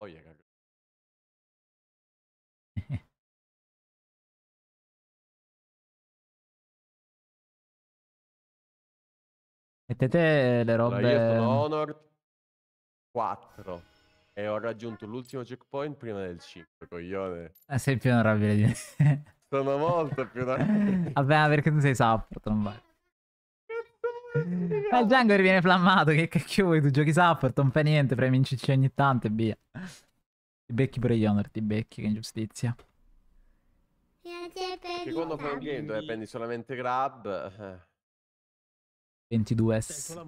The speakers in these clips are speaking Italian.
voglia oh, Mettete le robe... Allora, io sono Honor 4 e ho raggiunto l'ultimo checkpoint prima del 5, coglione. Eh, sei più onorabile di me. sono molto più onorabile. Vabbè, perché tu sei support, non vai. Ma il Django viene flammato, che cacchio vuoi? Tu giochi support, non fai niente, premi in ciccio ogni tanto e via. Ti becchi pure Yonder, ti becchi, che ingiustizia. Grazie per Secondo un game dove prendi solamente grab. 22S. Eh.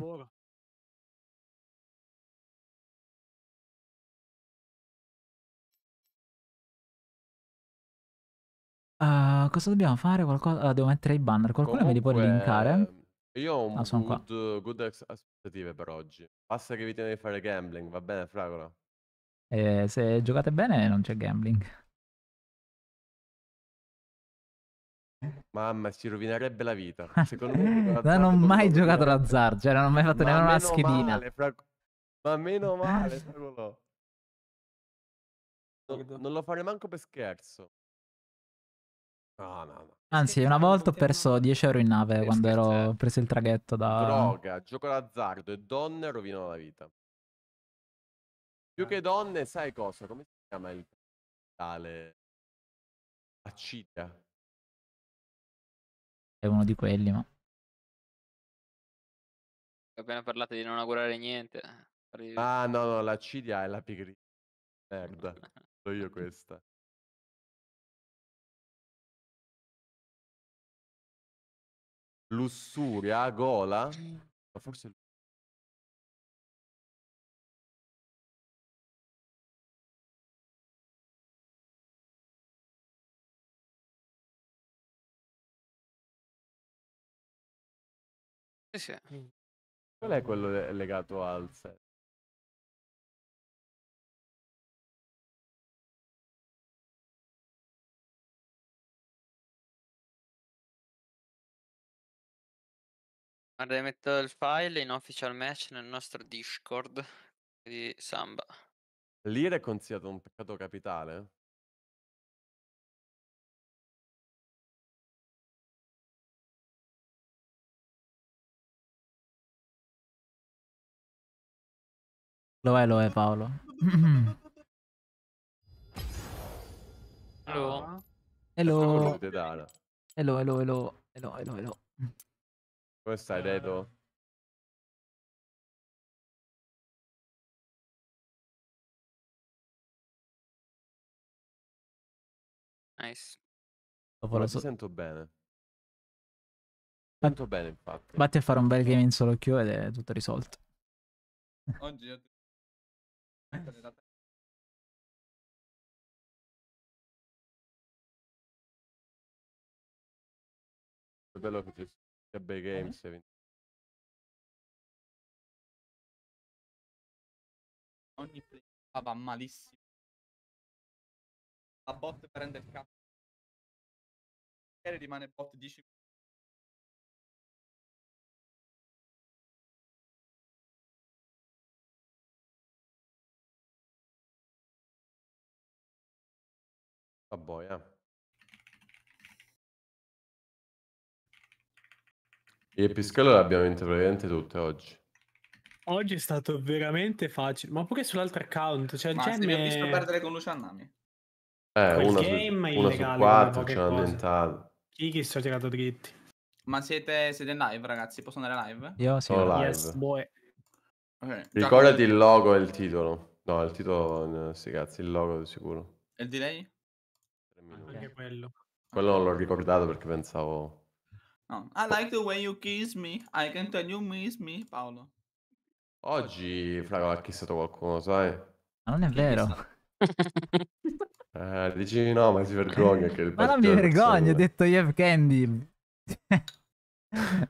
Uh, ah, cosa dobbiamo fare? Qualcosa... Uh, devo mettere i banner. Qualcuno Comunque... me li può linkare? Io ho un Ah, good, good aspettative per oggi. Basta che vi tenete a fare gambling, va bene, Fragola? Eh, se giocate bene non c'è gambling. Mamma, si rovinerebbe la vita. Secondo me il non ho mai giocato l'azzardo, cioè non ho mai fatto Ma nemmeno una meno schedina. male, Fragola. Ma meno male, Fragolò. Non, non lo farei manco per scherzo. No, no, no. Anzi, una volta ho perso 10 euro in nave eh, quando scherzo, ero preso il traghetto da... Droga, gioco d'azzardo e donne rovinano la vita. Più che eh. donne, sai cosa? Come si chiama il tale? Accidia. È uno di quelli, ma... Ho appena parlato di non augurare niente. Eh. Arrivo. Ah, no, no, l'accidia è la pigrizia. Merda. Sono io questa. Lussuria, gola. Ma forse... Sì, sì. Mm. Qual è quello legato al set? Guarda, metto il file in official match nel nostro Discord di Samba. L'Ire è considerato un peccato capitale? Lo è, lo è Paolo. Hello. Hello. Hello, hello, hello, hello, hello, hello. Come stai, Dedo? Eh, nice. Dopo lo Non ti sento bene. Tanto bene, infatti. Vatti a fare un bel game in solo queue ed è tutto risolto. Oggi ho... È bello che ci Ebbe eh? Games. Eh? Ogni play ah, va malissimo. La bot prende il capo. Rimane bot 10 A boia. Il pischello l'abbiamo vinto praticamente tutte oggi. Oggi è stato veramente facile, ma pure sull'altro account. Cioè, ma mi ha visto perdere con Luciannami. Eh, Quel una game su, una su quattro ci hanno Chi si è tirato dritti. Ma siete, siete live, ragazzi? Posso andare live? Io sono live. Yes, okay. Ricordati il logo e il titolo. No, il titolo, sì, cazzi, il logo di sicuro. E il delay? Anche quello. Quello non l'ho ricordato perché pensavo... I like the way you kiss me, I can tell you miss me, Paolo. Oggi Flaco ha kissato qualcuno, sai? Ma non è Chi vero. eh, dici no, ma si vergogna che il Ma non mi vergogno, ho detto Jeff Candy.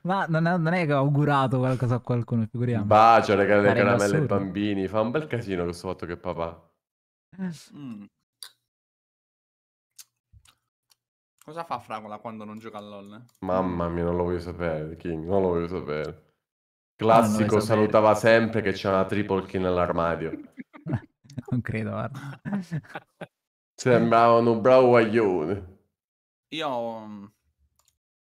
ma non è, non è, che ho augurato qualcosa a qualcuno, figuriamo. Bacio le, le caramelle ai bambini, fa un bel casino questo fatto che papà. Mm. Cosa fa Fragola quando non gioca a LOL? Mamma mia, non lo voglio sapere, King, non lo voglio sapere. Ah, Classico, sapere. salutava sempre che c'è una triple kill nell'armadio. non credo, guarda. Sembrava un bravo guaglione. Io...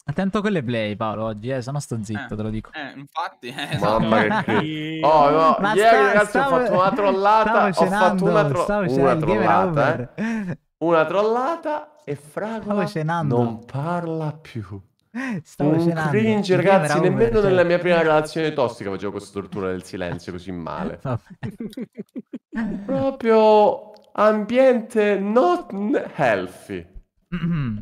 Attento con le play, Paolo, oggi, eh, se no sto zitto, eh, te lo dico. Eh, infatti, eh, Mamma mia. Esatto. che... Oh, no, Ma ieri, stavo, ragazzi, stavo... ho fatto una trollata, ho fatto una, tro... una trollata, eh. Una trollata e Fragola non parla più. Stavo un cenando. cringe, ragazzi, nemmeno over, nella cioè. mia prima relazione tossica facevo questa tortura del silenzio così male. Proprio ambiente not healthy. Mm-hmm.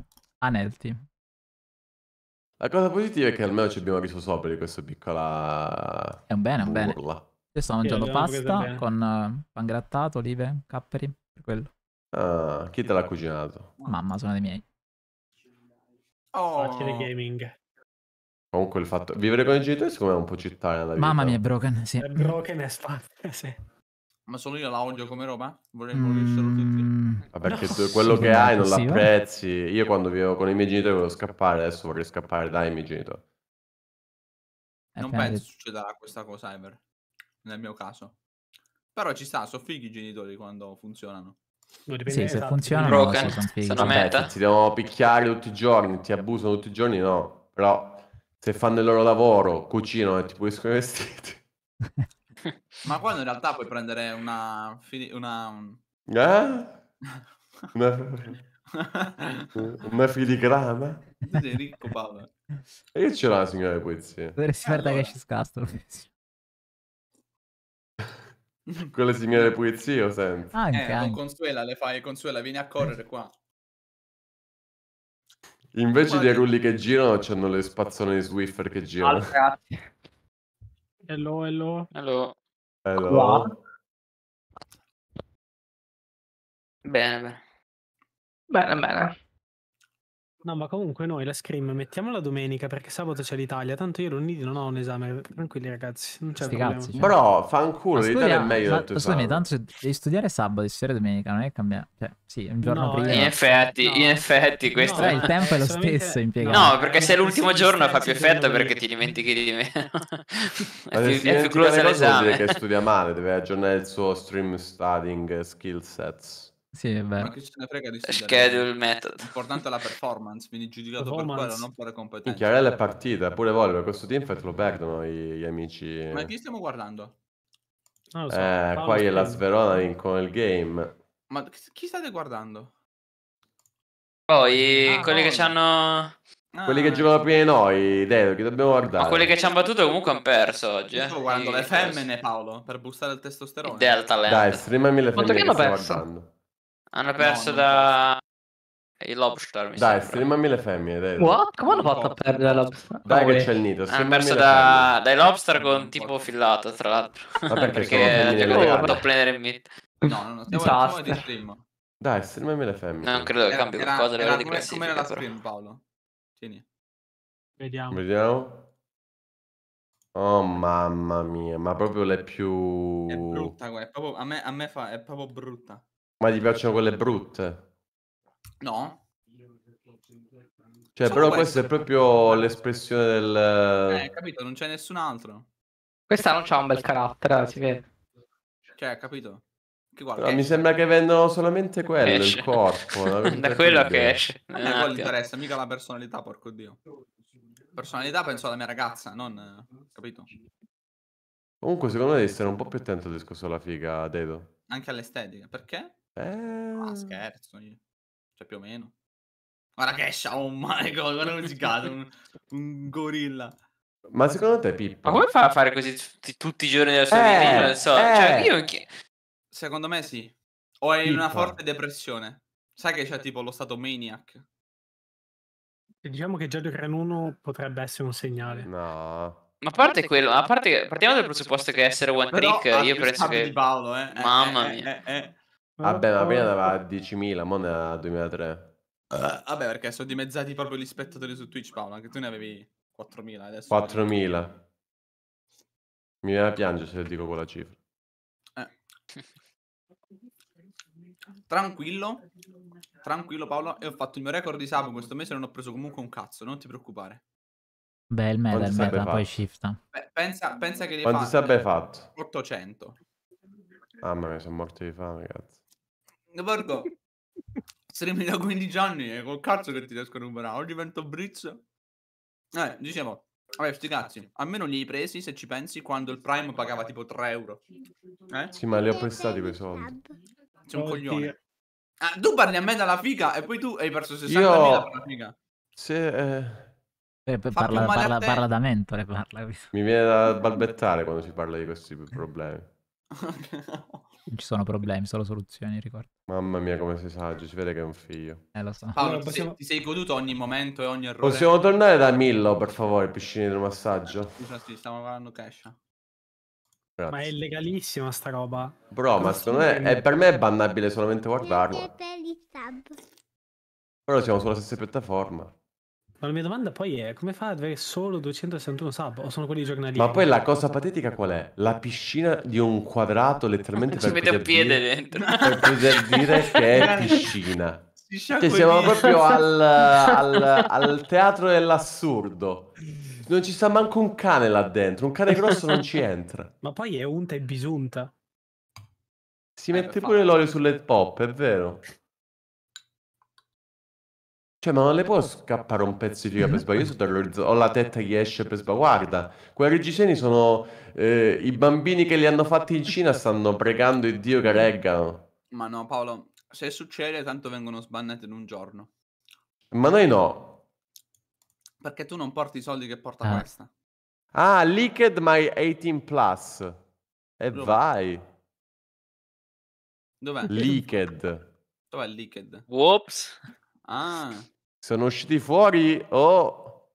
La cosa positiva è che almeno ci abbiamo riso sopra di questa piccola È un bene, è un bene. Io sto mangiando pasta con uh, pangrattato, olive, capperi, per quello. Ah, chi te l'ha cucinato? Mamma, sono dei miei. Oh. Facile gaming. Comunque il fatto... Vivere con i genitori secondo me è un po' città Mamma mia, è broken, sì. È broken e spazio, sì. Ma solo io la odio come roba? Vorrei morircelo mm. tutti. Vabbè, no, che tu, quello sì, che hai non sì, l'apprezzi. Io quando vivevo con i miei genitori volevo scappare, adesso vorrei scappare dai miei genitori. È non penso che... succederà questa cosa, Ever, nel mio caso. Però ci sta, sono fighi i genitori quando funzionano. Sì, se esatto. funziona no, se sono meta. Ti devono picchiare tutti i giorni, ti abusano tutti i giorni, no. Però se fanno il loro lavoro, cucinano e ti puliscono i vestiti. Ma quando in realtà puoi prendere una... una... Eh? una... una filigrana? Sei ricco, Paolo. E che c'era la signora di polizia? Dovresti allora. da cash scasto. Con le signore pulizie o senza? Anche, eh, anche. Consuela le fai, Consuela vieni a eh. correre qua. Invece Guarda. di rulli che girano c'hanno le spazzone di Swiffer che girano. Allora. Hello, hello. Hello. hello. Wow. Bene, bene. Bene, bene. No, ma comunque noi la scrim mettiamo la domenica perché sabato c'è l'Italia. Tanto io lunedì non ho un esame. Tranquilli, ragazzi. Non c'è Sti problema. Cazzi, cioè. culo. fanculo. L'Italia è meglio. Ma, del scusami, tanto devi studiare sabato e studiare domenica. Non è cambiato. Cioè, sì, un giorno no, prima. Eh, in effetti, no. in effetti, questo. No, il tempo è lo eh, stesso impiegato. No, perché se è l'ultimo giorno fa più effetto perché ti dimentichi di meno. è più, è più close all'esame. Vuol dire che studia male, deve aggiornare il suo stream studying skill sets. Sì, è vero. Ma che ce ne frega di Schedule method. L'importante è la performance, quindi giudicato Performance. per quello, non per le competenze. Minchia, è partita, pure Volver, questo team infatti lo perdono i- gli amici. Ma chi stiamo guardando? Non lo so, Eh, qua è la Speroni. Sverona con il game. Ma chi- state guardando? Poi Ah, quelli no. che ci hanno. Ah, quelli che eh. giocano prima di noi, Dedo, che dobbiamo guardare. Ma quelli che ci hanno battuto comunque hanno perso oggi. eh. Io sto guardando I- le femmine, Paolo, per boostare il testosterone. Del talento. Dai, streamami le femmine che che stiamo guardando. Hanno eh, perso no, da... I Lobster, mi Dai, streamami le femmine, dai. What? Come hanno fatto a perdere la Lobster? Dai che c'è il nido, Hanno perso da... dai Lobster con tipo fillato, tra l'altro. Ma perché, perché sono femmine? Perché prendere in mid. No, no, no, stiamo di stream. Dai, streamami le femmine. non credo che cambi qualcosa a livello di Come era la stream, Paolo? Tieni. Vediamo. Vediamo. Oh mamma mia, ma proprio le più... È brutta, guarda, a me, a me fa, è proprio brutta. Ma gli piacciono quelle brutte? No. Cioè, Solo però questa è proprio l'espressione del... Eh, capito, non c'è nessun altro. Questa non c'ha un bel carattere, eh, si vede. Cioè, capito? Che guarda, Però che mi esce. sembra che vendono solamente quello, Esce. il corpo. la Da quello che esce. A ah, me quello interessa, mica la personalità, porco dio. Personalità penso alla mia ragazza, non... capito? Comunque, secondo me devi essere un po' più attento al discorso della figa, Dedo. Anche all'estetica, perché? Eh... Ah, ehm scherzo io. Cioè, più o meno. Guarda che escia, oh my god, guarda come si cade, un, un gorilla. Ma secondo te, Pippo? Ma come fa a fare così t- tutti i giorni della sua eh, vita? Non so. Cioè, eh. Cioè, io... Secondo me sì. O è in una forte depressione. Sai che c'è tipo lo stato maniac. Diciamo che già giocare in uno potrebbe essere un segnale. No. Ma a parte, quello, a parte, partiamo dal presupposto che essere one trick, Però, io penso che... Di Paolo, eh. eh mamma eh, mia. Eh, eh, Vabbè, ma prima andava a 10.000, mo ne ha 2003. Eh, vabbè, perché sono dimezzati proprio gli spettatori su Twitch, Paolo, anche tu ne avevi 4.000 adesso. 4.000. Mi viene a piangere se dico quella cifra. Tranquillo, tranquillo Paolo, e ho fatto il mio record di sub questo mese non ho preso comunque un cazzo, non ti preoccupare. Beh, il meta, il meta, poi shift. pensa, pensa che li Quanti fa... sub hai eh, fatto? 800. Ah, mamma mia, sono morto di fame, cazzo. Borgo, stream da 15 anni e col cazzo che ti riesco a recuperare. Oggi divento brizzo. Eh, dicevo, vabbè, sti cazzi, almeno li hai presi, se ci pensi, quando il Prime pagava tipo 3 euro. Eh? Sì, ma li ho prestati quei soldi. C'è un Oddio. coglione. Ah, tu parli a me dalla figa e poi tu hai perso 60.000 Io... per la figa. Se... Eh... Eh, parla, parla, parla, da mentore, parla. Mi viene da balbettare quando si parla di questi problemi. non ci sono problemi, solo soluzioni, ricordo. Mamma mia, come sei saggio, si vede che è un figlio. Eh, lo so. Paolo, possiamo... ti, sei, goduto ogni momento e ogni errore. Possiamo tornare da Millo, per favore, piscine del massaggio? Eh, scusa, sì, stiamo parlando cash. Grazie. Ma è legalissima sta roba. Bro, ma secondo me è, per me è bannabile solamente guardarlo. Però siamo sulla stessa piattaforma. Ma la mia domanda poi è come fa ad avere solo 261 sub? O sono quelli giornalisti? Ma poi la cosa patetica qual è? La piscina di un quadrato letteralmente per mette un piede dire, dentro. Per poter dire che è piscina. cioè, siamo proprio al, al, al teatro dell'assurdo. Non ci sta manco un cane là dentro. Un cane grosso non ci entra. Ma poi è unta e bisunta. Si mette eh, pure l'olio sulle pop, è vero. Cioè, ma non le può scappare un pezzo di riga per sbaglio. Io sono terrorizzato, ho la testa che esce per sbaglio. Guarda, quei reggiseni sono eh, i bambini che li hanno fatti in Cina, stanno pregando il Dio che reggano. Ma no, Paolo, se succede, tanto vengono sbannati in un giorno. Ma noi no. Perché tu non porti i soldi che porta ah. questa. Ah, Licked My 18 Plus. E eh vai. Dov'è? Licked. Dov'è Licked? Whoops. Ah. Sono usciti fuori oh.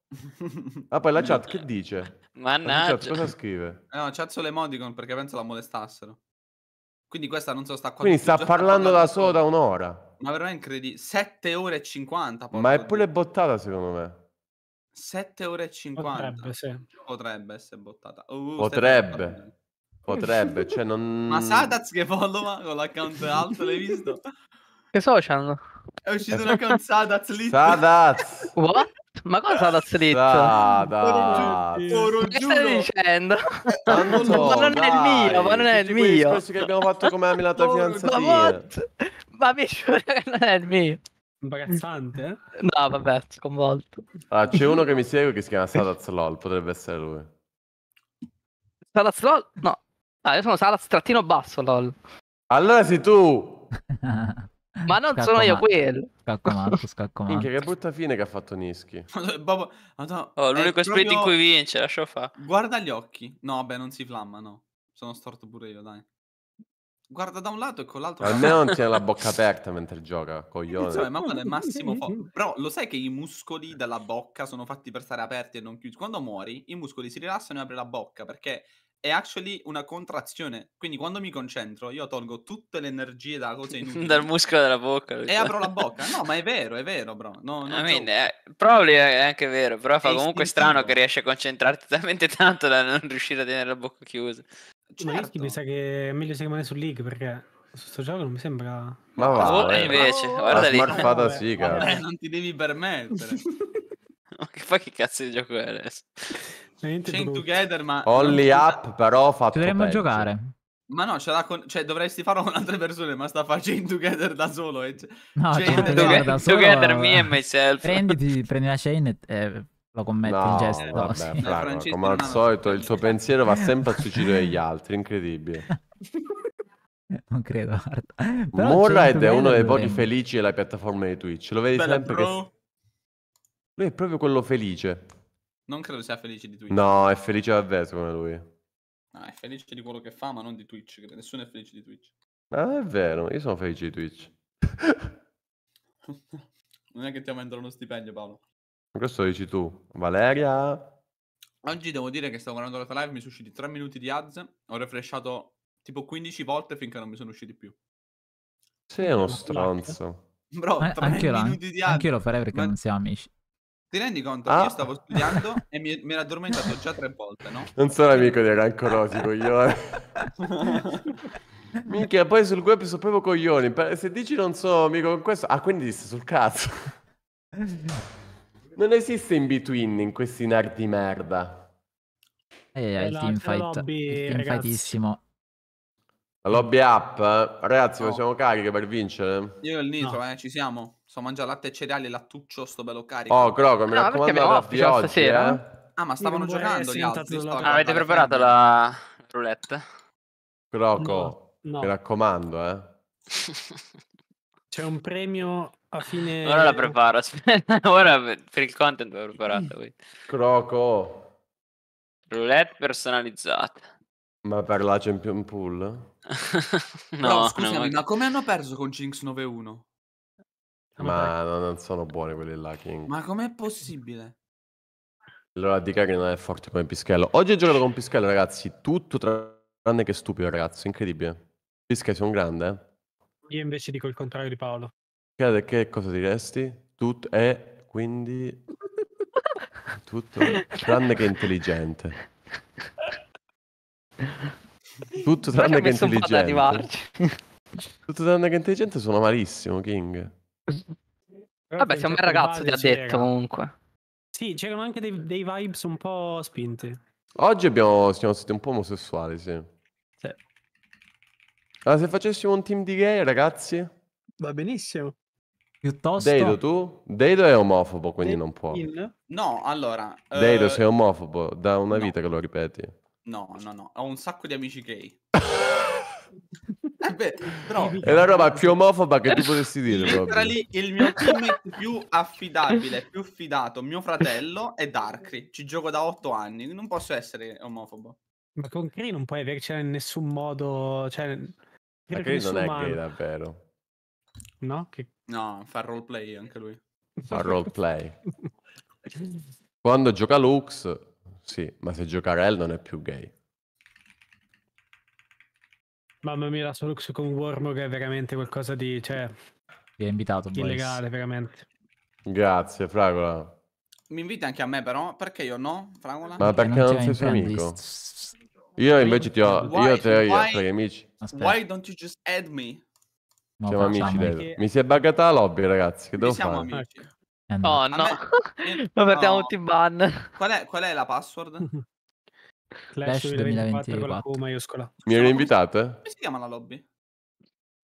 Ah, poi la chat che dice? Mannaggia. chat cosa scrive? Eh, no, chat solo emoticon perché penso la molestassero. Quindi questa non so sta qua. Quindi sta parlando da sola da un'ora. Ma veramente incredibile. 7 ore e 50. Ma è pure Dio. bottata secondo me. 7 ore e 50. Potrebbe, sì. Potrebbe essere bottata. Uh, Potrebbe. Potrebbe, cioè non... Ma Sadaz che followa con l'account alto, l'hai visto? Che social? È uscito una con Sadaz Lit. Sadaz! What? Ma cosa Sadaz Lit? Sadaz! Giuro, che stai dicendo? Eh, ma non dai. è il mio, ma non è il mio. questo che abbiamo fatto come ha Milano la fidanzatina. Ma Ma mi giuro che non è il mio. Imbarazzante, eh? No, vabbè, sconvolto. Ah, c'è uno che mi segue che si chiama Sadaz LOL, potrebbe essere lui. Sadaz LOL? No. Ah, io sono Sadaz trattino basso LOL. Allora sei tu! Ma non scacco sono io quello. Scacco matto, scacco matto. Minchia, che brutta fine che ha fatto Nischi. Bobo, oh, l'unico proprio... spirito in cui vince, lascio fa. Guarda gli occhi. No, vabbè, non si flamma, no. Sono storto pure io, dai. Guarda da un lato e con l'altro. Almeno non tiene la bocca aperta mentre gioca, coglione. Insomma, cioè, ma quello è massimo forte. Però lo sai che i muscoli della bocca sono fatti per stare aperti e non chiusi. Quando muori, i muscoli si rilassano e apri la bocca perché è actually una contrazione. Quindi quando mi concentro, io tolgo tutte le energie da cose inutili. Dal muscolo della bocca. E apro la bocca. No, ma è vero, è vero, bro. No, I mean, è, eh, è anche vero, però è fa comunque istintivo. strano che riesci a concentrarti talmente tanto da non riuscire a tenere la bocca chiusa. Certo. mi sa che è meglio se rimane su League perché su sto gioco non mi sembra... Ma va, oh, eh, invece, oh, guarda lì. Smurfata sì, vabbè, eh, non ti devi permettere. ma che fa che cazzo di gioco è adesso? Chain Together, ma... Holly Up però fa... Dovremmo peggio. giocare. Ma no, ce con... cioè, dovresti farlo con altre persone, ma sta facendo together da solo. E... Eh. Cioè, no, chain together, together, da solo... together me and eh. myself. Prenditi, prendi la chain e eh, lo commetti no, in gesto. Vabbè, sì. Franco, come al solito il suo pensiero va sempre a suicidio degli altri, incredibile. non credo, guarda. è uno dei pochi felici della piattaforma di Twitch, lo vedi Bella sempre che... Lui è proprio quello felice. Non credo sia felice di Twitch. No, è felice davvero come lui. No, è felice di quello che fa, ma non di Twitch. Credo. Nessuno è felice di Twitch. Ah, è vero, io sono felice di Twitch. non è che ti aumentano lo stipendio, Paolo. Questo lo dici tu. Valeria? Oggi devo dire che stavo guardando la live, mi sono usciti 3 minuti di ads, ho refreshato tipo 15 volte finché non mi sono usciti più. Sei uno stronzo. Bro, eh, anche minuti di ads. Anche io lo farei perché ma... non siamo amici. Ti rendi conto? Ah. Io stavo studiando e mi, mi ero addormentato già tre volte, no? Non sono amico dei rancorosi, coglione. Minchia, poi sul web sono proprio coglioni. Se dici non so amico con questo... Ah, quindi disse sul cazzo. Non esiste in between in questi nerd di merda. Eh, è eh, il esatto, teamfight. Lobby, il teamfightissimo. La lobby up? Ragazzi, no. ma siamo carichi per vincere? Io e il Nitro, no. eh, ci siamo. Sto mangiando latte e cereali, lattuccio, sto bello carico. Oh, Croco, mi no, raccomando affici oggi, stasera. Eh? Ah, ma stavano giocando gli altri. Ah, avete preparato la roulette? Croco, no, no. mi raccomando, eh. C'è un premio a fine... Ora la preparo, aspetta. Ora per il content l'ho preparata. Croco. Roulette personalizzata. Ma per la Champion Pool? no, no, scusami, no, ma... ma come hanno perso con Jinx 9-1? Ma no, non sono buoni quelli là, King. Ma com'è possibile? Allora, dica che non è forte come Pischello. Oggi ho giocato con Pischello, ragazzi. Tutto tranne che stupido, ragazzi. Incredibile. Pischello, sono grande, eh? Io invece dico il contrario di Paolo. Che, che cosa diresti? Tutto è, quindi... Tutto tranne che intelligente. Tutto tranne che intelligente. Tutto tranne che intelligente sono malissimo, King. Vabbè, sei un bel ragazzo, ti ha detto comunque. Sì, c'erano anche dei, dei, vibes un po' spinti. Oggi abbiamo, siamo stati un po' omosessuali, sì. sì. Allora, se facessimo un team di gay, ragazzi... Va benissimo. Piuttosto... Deido, tu? Deido è omofobo, quindi De- non può. Il... No, allora... Eh, Deido, uh... sei omofobo, da una no. vita che lo ripeti. No, no, no, ho un sacco di amici gay. però... È la roba più omofoba che tu potessi dire. Literally, il mio teammate più affidabile, più fidato, mio fratello, è Darkry. Ci gioco da 8 anni, non posso essere omofobo. Ma con Cree non puoi avercela cioè, in nessun modo. Cioè, Ma Cree non è gay, davvero. No? Che... No, fa roleplay anche lui. Fa roleplay. Quando gioca Lux, sì, ma se gioca Rel non è più gay. Mamma mia, la Solux con Wormog è veramente qualcosa di, cioè... Vi è invitato, Illegale, boys. veramente. Grazie, Fragola. Mi invita anche a me però? Perché io no, Fragola? Ma eh, perché non, non sei suo amico? Io invece ti ho... Why, io te ho tre amici. Aspetta. Why don't you just add me? No, siamo amici, perché... Mi si è buggata la lobby, ragazzi. Che devo siamo fare? amici. Eh, oh no, lo no perdiamo tutti ban. Qual è, qual è la password? Clash, 2024, con la Coma maiuscola. Mi eri invitata? Come si chiama la lobby?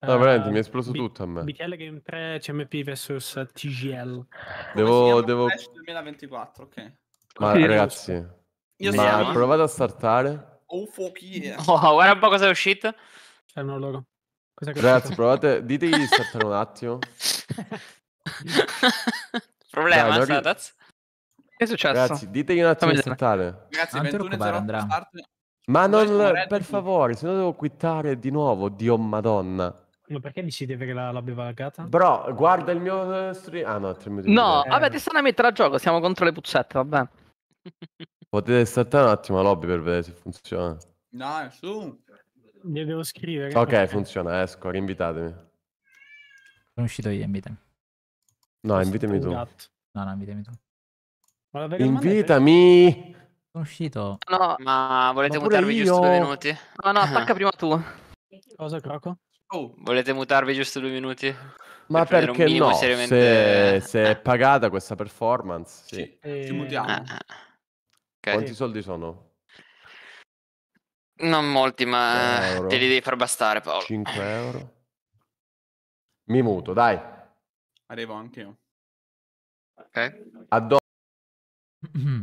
No, uh, ah, veramente, mi è eh, esploso B- tutto a me. BTL Game 3 CMP vs TGL. Devo... devo... Clash 2024, ok. Ma Quindi ragazzi, io ma siamo... provate a startare. Oh fuck yeah. Oh, guarda un po' cosa è uscito. C'è un logo. ragazzi, provate, ditegli di startare un attimo. Problema, Dai, non, che è successo? Ragazzi, ditegli un'azione statale. Grazie, 21.00 start. Ma non, per favore, se no devo quittare di nuovo, Dio Madonna. Ma perché mi si deve che la, l'abbia valgata? Bro, guarda il mio eh, stream. Ah no, 3 minuti. No, eh. vabbè, ti stanno a mettere a gioco, siamo contro le puzzette, vabbè. Potete saltare un attimo la lobby per vedere se funziona. No, su. Ne devo scrivere. Ok, funziona, esco, rinvitatemi. Sono uscito io, invitami. No, invitami tu. No, no, invitami tu. Invitami! Sono uscito. No, ma volete ma mutarvi io. giusto due minuti? No, no, attacca prima tu. Cosa, Croco? Oh, volete mutarvi giusto due minuti? Ma per perché no? Seriamente... Se, se, è pagata questa performance, sì. sì. Eh, Ci mutiamo. Eh, eh. Okay. Quanti soldi sono? Non molti, ma te li devi far bastare, Paolo. 5 euro. Mi muto, dai. Arrivo anche io. Ok. Addo- hmm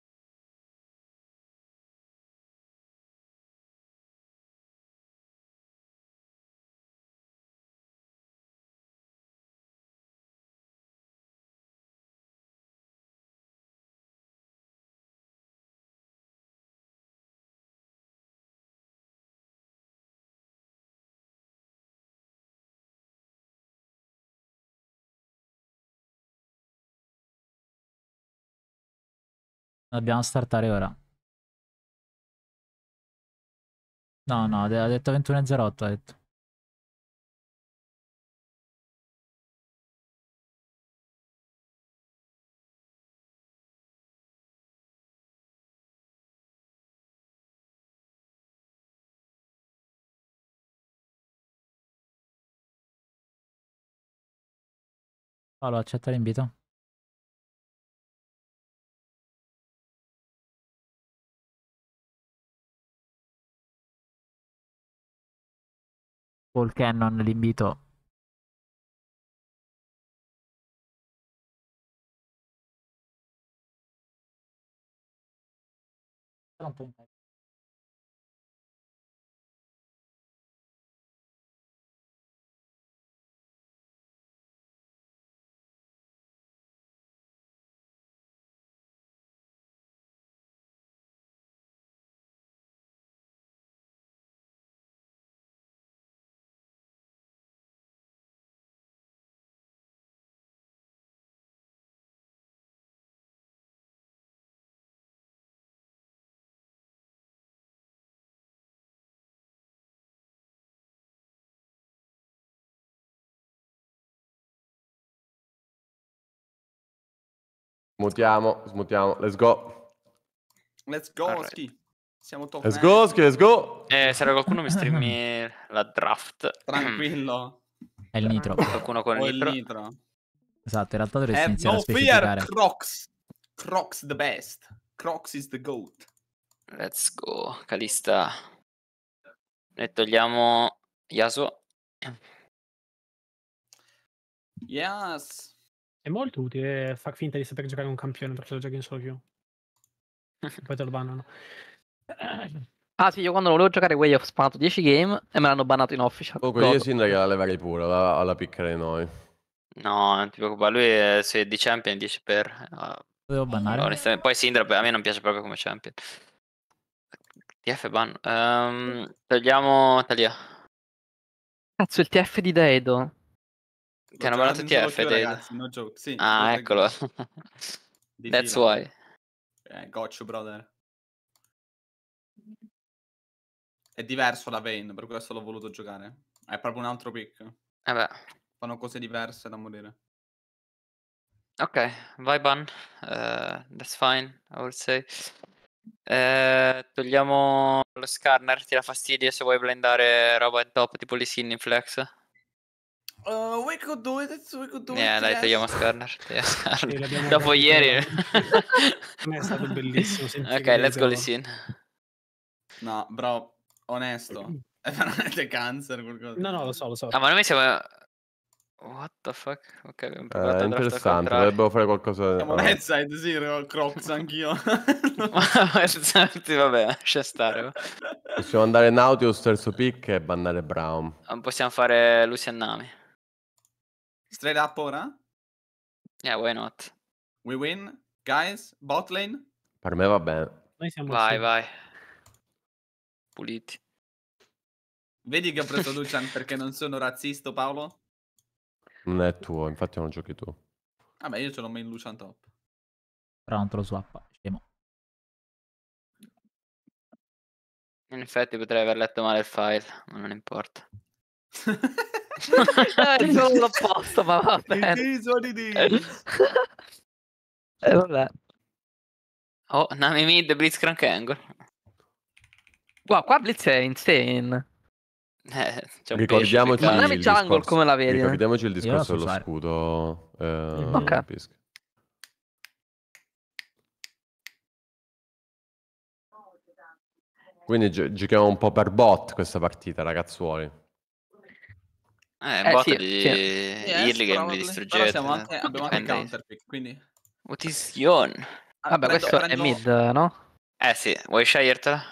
Dobbiamo startare ora. No, no, ha detto 21.08, ha detto. Paolo, accetta l'invito. Paul Cannon l'invitò. Smutiamo, smutiamo, let's go. Let's go, right. ski. Siamo top. Let's go, ski, let's go. Eh, se qualcuno mi streami la draft. Tranquillo. È il nitro. Qualcuno con il nitro. il nitro. Esatto, in realtà dovresti Have eh, iniziare no a specificare. Fear, Crocs. Crocs the best. Crocs is the goat. Let's go, Calista. E togliamo Yasuo. Yes. È molto utile far finta di saper giocare un campione perché lo giochi in solo queue. Poi te lo bannano. Ah sì, io quando volevo giocare Way of spanato 10 game e me l'hanno bannato in official. Comunque io Sindra la leverei pure, alla, la di noi. No, non ti preoccupare, lui è 16 champion, 10 per... Uh, Devo bannare. Onestamente. Poi Sindra a me non piace proprio come champion. TF ban. Um, ehm, tagliamo Talia. Cazzo, il TF di Daedo. Ti hanno mandato TF, TTF, ragazzi, no joke. Sì, ah, eccolo. That's why. Eh, gotcha, brother. È diverso la Vayne, per questo l'ho voluto giocare. È proprio un altro pick. Eh beh. Fanno cose diverse da morire. Ok, vai Ban. Uh, that's fine, I would say. Eh, togliamo lo scanner, tira fastidio se vuoi blendare roba top tipo Lee Siniflex. Flex. Uh, we could do it, wake up do it. Eh, dai, togliamo Scorner. Togliamo scorner. Dopo ieri. non è stato bellissimo. Ok, let's go Lissin. No, bro, onesto. È veramente cancer qualcosa. No, no, lo so, lo so. Ah, ma noi siamo... What the fuck? Ok, abbiamo eh, provato interessante, dovrebbero fare qualcosa... Siamo allora. Redside, sì, Crocs anch'io. ma sì, vabbè, lascia stare. Possiamo andare Nautilus, terzo pick e bannare Brown. Ah, possiamo fare Lucian Nami. Straight up ora? Yeah, why not? We win. Guys, bot lane? Per me va bene. Noi siamo vai, su. vai. Puliti. Vedi che ho preso Lucian perché non sono razzista, Paolo? Non è tuo, infatti non giochi tu. Ah io ce l'ho main Lucian top. Tra l'altro te lo swappa, scemo. In effetti potrei aver letto male il file, ma non importa. è eh, solo l'opposto, ma va bene. It is E eh, vabbè. Oh, Nami mid, Blitzcrank Angle. Wow, qua Blitz è insane. Eh, ricordiamoci ma Nami Jungle discorso, come la vedi? Eh? Ricordiamoci il discorso dello fare. scudo. Eh, ok. capisco. Quindi gi- giochiamo un po' per bot questa partita, ragazzuoli. Eh, eh sì, di sì. Irligam yes, li distruggete. Anche, abbiamo anche counterpick, quindi... What is Yon? Ah, vabbè, prendo, questo prendo... è mid, no? Eh sì, vuoi scegliertela?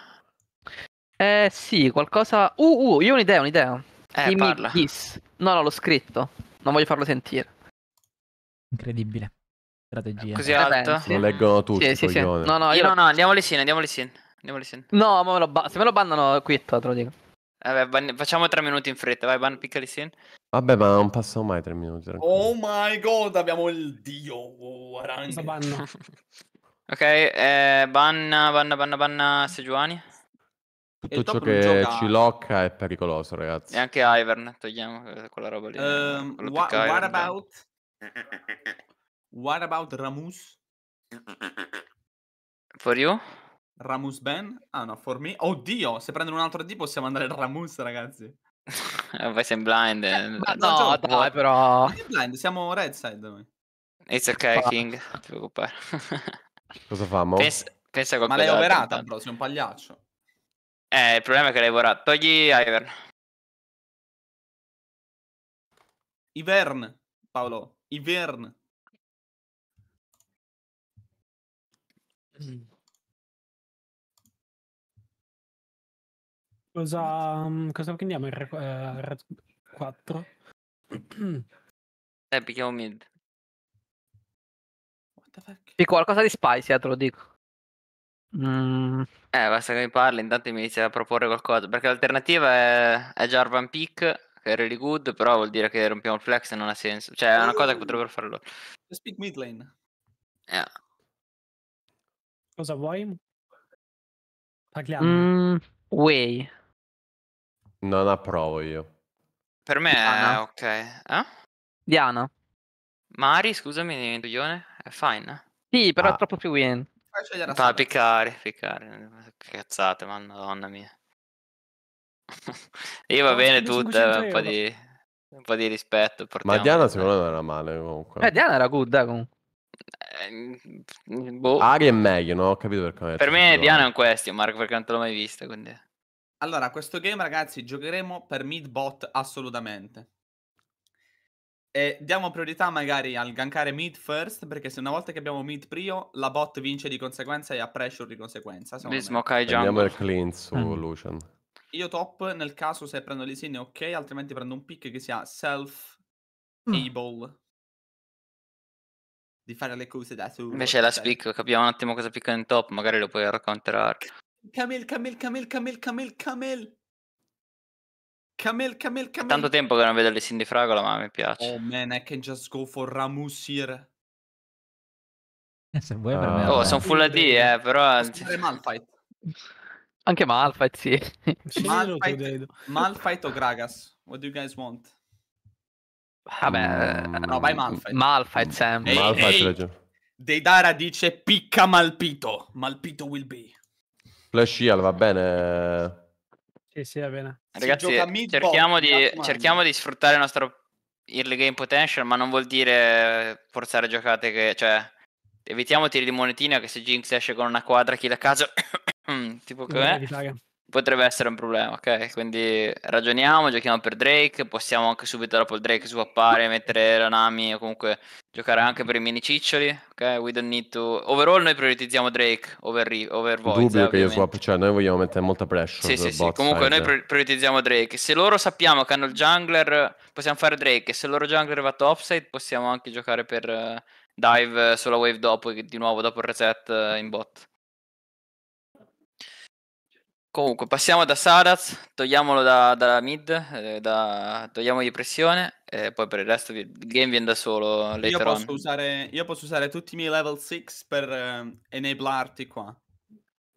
Eh sì, qualcosa... Uh, uh, io ho un'idea, un'idea. Eh, Dimmi parla. Kiss. No, no, l'ho scritto. Non voglio farlo sentire. Incredibile. Eh, Strategia. Così eh, alta? Lo leggono tutti, sì, sì, sì. No, no, io... no, no, andiamo lì sin, andiamo lì sin. No, ma me lo ba- se me lo bandano quitto, te lo dico. Vabbè, ban- facciamo tre minuti in fretta, vai, ban piccoli sin. Vabbè, ma non passano mai tre minuti. Tranquillo. Oh my god, abbiamo il dio. Oh, ok, eh, banna, banna, banna, banna Sejuani. Tutto ciò che gioca... ci locca è pericoloso, ragazzi. E anche Ivern, togliamo quella roba lì. Um, wha- what, Ivern, about... what about Ramus? For you? Ramus Ben? Ah no, for me. Oddio, se prendono un altro D possiamo andare Ramus, ragazzi. Eh, vai in blind. Eh, eh. no, no dai, però. blind, siamo red side noi. It's okay, fa... King. Non ti preoccupare. Cosa fa, mo? pensa Ma l'hai overata, bro, sei un pagliaccio. Eh, il problema è che l'hai overata. Togli Ivern. Ivern, Paolo. Ivern. Mm. Cosa, mm, cosa prendiamo il eh, 4? Eh, picchiamo mid. Sì, qualcosa di spicy, eh, te lo dico. Mm. Eh, basta che mi parli, intanto mi inizia a proporre qualcosa. Perché l'alternativa è, è Jarvan Peak, che è really good, però vuol dire che rompiamo il flex e non ha senso. Cioè, è una cosa che potrebbero fare loro. Just pick mid lane. Eh. Cosa vuoi? Parliamo. Mm, way. Non approvo io. Per me Diana. ok. Eh? Diana. Mari, scusami, Duglione, è fine. Sì, però ah. è troppo più win. Ah, piccare, piccare. Cazzate, madonna mia. io va bene tutte, un po' di... Un po' di rispetto. Portiamo. Ma Diana secondo me non era male comunque. Eh, Diana era good, eh, comunque. Eh, boh. Ari è meglio, non ho capito perché. Per me Diana è un question Marco, perché non te l'ho mai vista. Quindi... Allora, questo game, ragazzi, giocheremo per mid-bot assolutamente. E diamo priorità magari al gankare mid first, perché se una volta che abbiamo mid prio, la bot vince di conseguenza e ha pressure di conseguenza. Lì smocai già. Andiamo il clean su mm. Lucian. Io top, nel caso se prendo le l'isine ok, altrimenti prendo un pick che sia self-able. Mm. Di fare le cose da su. Invece la spic, capiamo un attimo cosa picca in top, magari lo puoi raccontare. Camel, camel, camel, camel, camel, camel. Camel, camel, camel. È tanto tempo che non vedo le Cindy fragola, ma mi piace. Oh man, I can just go for Ramusir. Eh, se vuoi uh, per me. Ah. Oh, sono full AD, eh, però... Malfight. Anche Malfight, sì. Malfight, Malfight o Gragas? What do you guys want? Vabbè... Mm. No, vai Malfight. Malfight, Sam. Hey, Malfight, hey. Dei Dara dice picca Malpito. Malpito will be. Flash Heal va bene. Sì, sì, va bene. Ragazzi, cerchiamo di, cerchiamo di, sfruttare il nostro early game potential, ma non vuol dire forzare giocate che... Cioè, evitiamo tiri di monetina che se Jinx esce con una quadra, chi da caso... tipo che potrebbe essere un problema, ok? Quindi ragioniamo, giochiamo per Drake, possiamo anche subito dopo il Drake swappare, mettere la Nami o comunque giocare anche per i mini ciccioli, ok? We don't need to... Overall noi prioritizziamo Drake over, ri- over Void. Dubbio eh, che io swap, cioè noi vogliamo mettere molta pressure Sì, sì, sì, comunque side. noi prioritizziamo Drake. Se loro sappiamo che hanno il jungler, possiamo fare Drake, se il loro jungler va topside possiamo anche giocare per eh, dive sulla wave dopo, di nuovo dopo il reset eh, in bot. Comunque, passiamo da Saraz, togliamolo da, da mid, eh, da, togliamogli pressione, e poi per il resto il game viene da solo. Io posso, usare, io posso, usare, tutti i miei level 6 per eh, enablarti qua.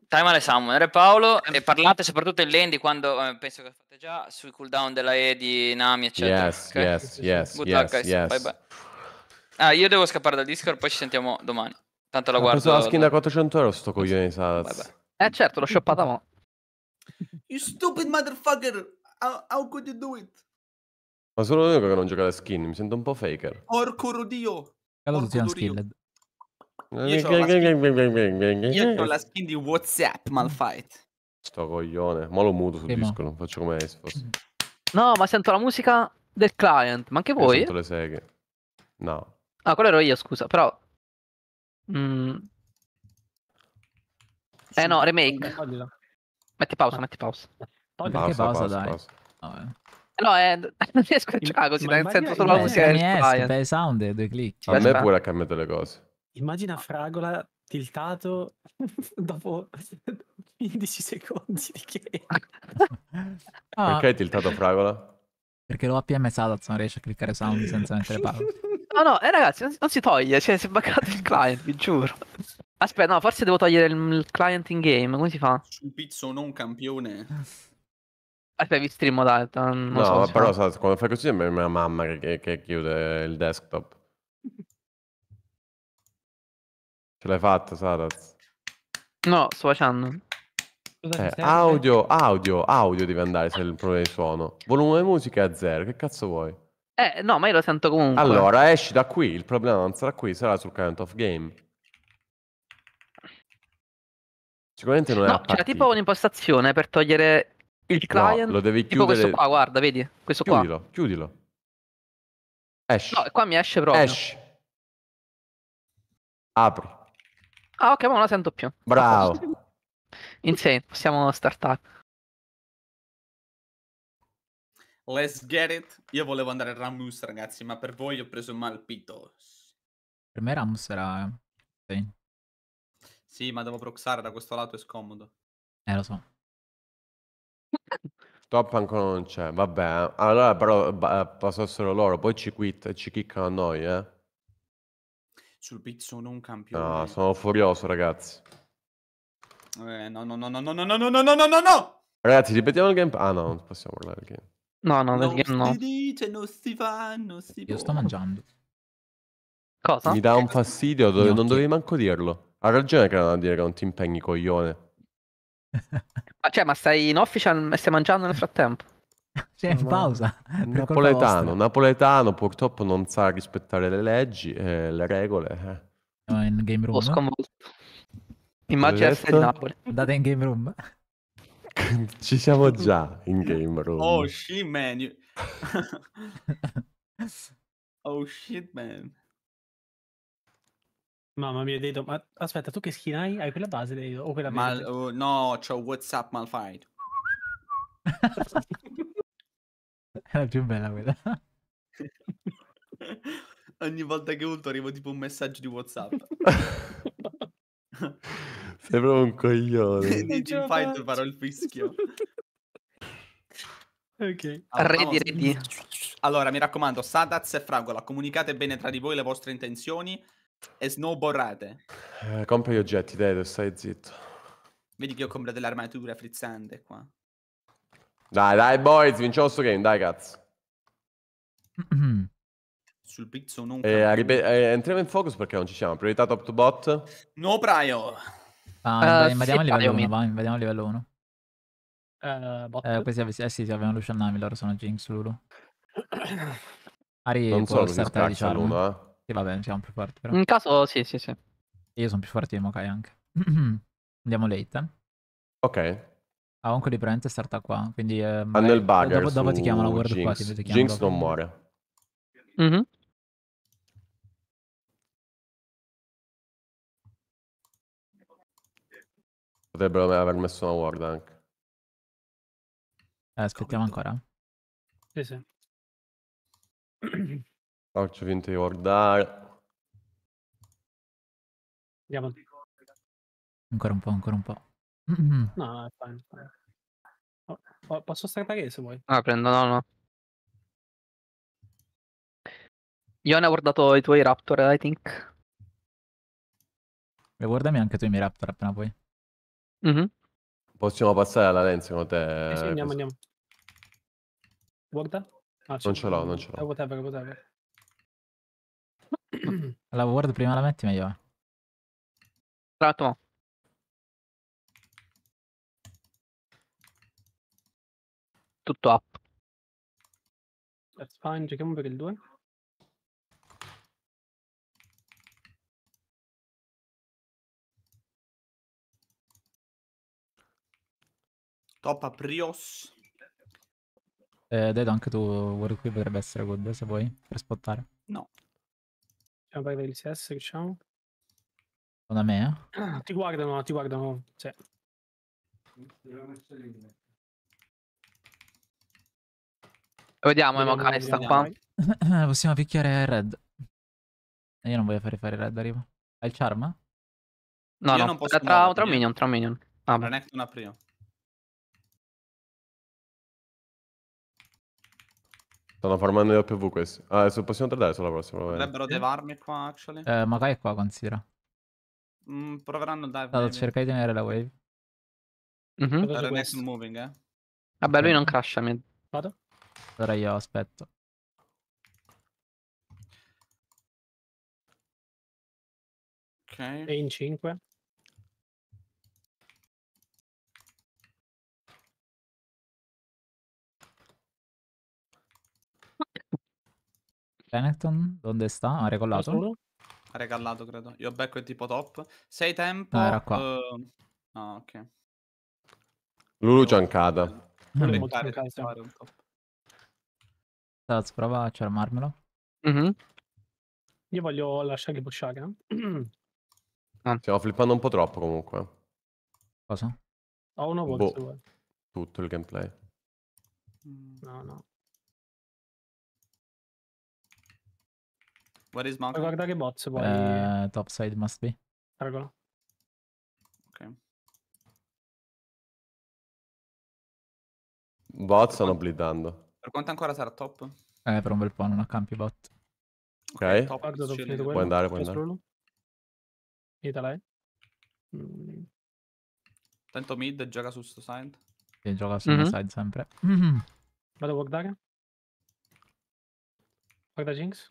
Time on Summoner e Paolo, e parlate soprattutto in lane quando, eh, penso che fate già, sui cooldown della E di Nami, eccetera. Yes, okay? yes, yes, Good yes, luck, yes. Bye bye. Ah, io devo scappare dal Discord, poi ci sentiamo domani. Tanto la guardo. Ho preso la skin da 400 euro sto coglione di Saraz. Eh certo, l'ho shoppata mo'. You stupid motherfucker! How, how could you do it? Ma sono io che non gioca alle skin, mi sento un po' faker. Porco rodio! Allora tutti hanno skilled. Io ho, la skin di Whatsapp, Malfight. Sto coglione. Ma lo muto sul che disco, non faccio come Esfos. No, ma sento la musica del client, ma anche voi? Io sento le seghe. No. Ah, quello ero io, scusa, però... Mm. Eh no, remake. Metti pausa, ah. metti pausa. Togli pausa, pausa, dai. Pausa. No, eh. no eh, non riesco a giocare così, dai, sento solo la musica del Brian. sound e due click. A me pure ha cambiato le cose. Immagina Fragola tiltato dopo 15 secondi di che... ah. Perché hai tiltato Fragola? Perché lo APM Sadaz non riesce a cliccare sound senza mettere pausa. No, no, eh, ragazzi, non si toglie, cioè si è buggato il client, vi giuro. Aspetta, no, forse devo togliere il client in game. Come si fa? Sul pizzo non campione. Aspetta, vi streamo d'alta. No, so però fa. sa, quando fai così è mia mamma che, che chiude il desktop. Ce l'hai fatta, Saraz? No, sto facendo. Eh, audio, audio, audio deve andare se il problema di suono. Volume musica è a zero, che cazzo vuoi? Eh, no, ma io lo sento comunque. Allora, esci da qui, il problema non sarà qui, sarà sul count of game. Sicuramente non è no, appatito. C'era tipo un'impostazione per togliere il client. No, lo devi tipo chiudere. questo qua, guarda, vedi? Questo chiudilo, qua. Chiudilo, Esci. No, qua mi esce proprio. Esci. Apri. Ah, ok, ma non la sento più. Bravo. Insane, possiamo startare. Let's get it. Io volevo andare a Ramus, ragazzi, ma per voi ho preso Malpitos. Per me Ramus era... Eh, sì. Sì, ma devo proxare da questo lato, è scomodo. Eh, lo so. Top ancora non c'è, vabbè. Allora però passassero loro, poi ci, quit- ci chiccano a noi, eh. Sul pit sono un campione. No, sono furioso, ragazzi. Eh, no, no, no, no, no, no, no, no, no, no, no, no! Ragazzi, ripetiamo il game... Ah, no, non possiamo parlare il game. No, no, del game no. Non si dice, non si fa, non si Io può. sto mangiando. Cosa? Mi dà un fastidio, dove, non dovevi manco dirlo. Ha ragione che a dire che non ti impegni, coglione. Ah, cioè, ma stai in official e stai mangiando nel frattempo? Cioè, in pausa. Napoletano, napoletano purtroppo non sa rispettare le leggi e eh, le regole. Eh. No, in game room. Ho sconvolto. Immagina essere Napoli. Andate in game room. Ci siamo già in game room. Oh shit man. oh shit man. Mamma mia, Dedo, ma aspetta, tu che skin hai? Hai quella base, Dedo? O quella Mal, base? Uh, no, c'ho WhatsApp Malfight. È la più bella quella. Ogni volta che ulto arrivo tipo un messaggio di WhatsApp. Sei proprio un coglione. Dici in fight farò il fischio. ok. ready, ready. Allora, mi raccomando, Sadaz e Fragola, comunicate bene tra di voi le vostre intenzioni e snowboardate. Eh, compra gli oggetti, Dedo, stai zitto. Vedi che ho comprato l'armatura frizzante qua. Dai, dai, boys, vinciamo sto game, dai, cazzo. Sul pizzo non... Eh, ripe- eh, entriamo in focus perché non ci siamo. Priorità top to bot? No, Praio. Ah, uh, eh, invadiamo, sì, il livello 1, va, invadiamo il livello 1. Uh, eh, eh, eh sì, sì, avevano Lucian Nami, loro sono Jinx, Lulu. Ari, non può so, startare, diciamo. L'uno, eh. Sì, va bene, siamo più forti però. In caso sì, sì, sì. Io sono più forte di Mokai anche. Andiamo late. Eh? Ok. Ah, comunque di prende starta qua, quindi... Eh, Hanno magari... il bugger dopo, dopo ti chiamo la word Jinx. qua, ti chiamo Jinx dopo. non muore. Mm-hmm. Potrebbero aver messo una ward anche. Eh, aspettiamo ancora. Sì, sì. Faccio finta di guardare. Andiamo. Ancora un po', ancora un po'. Mm-hmm. No, no, è fine. Oh, oh, posso saltare se vuoi. Ah, prendo, no, no. Io ne ho guardato i tuoi Raptor, I think. E guardami anche tu i miei Raptor appena puoi. Mm-hmm. Possiamo passare alla lens con te? Eh sì, andiamo, andiamo. Guarda. Ah, non ce l'ho, non ce l'ho. Eh, whatever, whatever. La ward prima la metti meglio è. Tratto. Tutto up. that's fine, giochiamo per il 2. Top a Prios. Eh, Dedo, anche tu World qui potrebbe essere good se vuoi, per spottare. No. Dobbiamo prendere il CS, diciamo. Secondo me? Eh? Ah, ti guardano, ti guardano, cioè. Vediamo, Emo Kai sta qua. Possiamo picchiare Red. Io non voglio fare fare Red, arrivo. Hai il charm? No, Io no, non posso tra, tra un eh. minion, tra un minion. Ah, Renekton a prima. Stanno farmando gli OPV questi. Ah, adesso possiamo tradare sulla prossima. Potrebbero devarmi qua, actually. Eh, ma vai qua, considera. Mm, proveranno a dare. Allora, cercai di tenere la wave. Mm-hmm. Renex moving, eh. Vabbè, lui non crasha mid. Vado? Allora io aspetto. Ok. E in 5? Benetton, dove sta? Ha regolato? Ha regallato, credo. Io becco è tipo top. Sei tempo. Ah, era qua. Uh... Ah, ok. Lulu Giancada. Mm. Stavo prova a charmarmelo. Mm-hmm. Io voglio lasciare pushare. Eh? Ah. Stiamo flippando un po' troppo comunque. Cosa? Ho una boh. voce. Boh. Tutto il gameplay. No, no. What is mountain? Guarda che box poi. Uh, top side must be. Regola. Ok. Bot per stanno blittando. Per quanto ancora sarà top? Eh, per un bel po' non ha campi bot. Ok. okay top, top puoi andare, puoi andare. Italy. Mm. Tanto mid gioca su sto side. Si gioca su mm -hmm. side sempre. Mm -hmm. Vado a guardare. Guarda Jinx.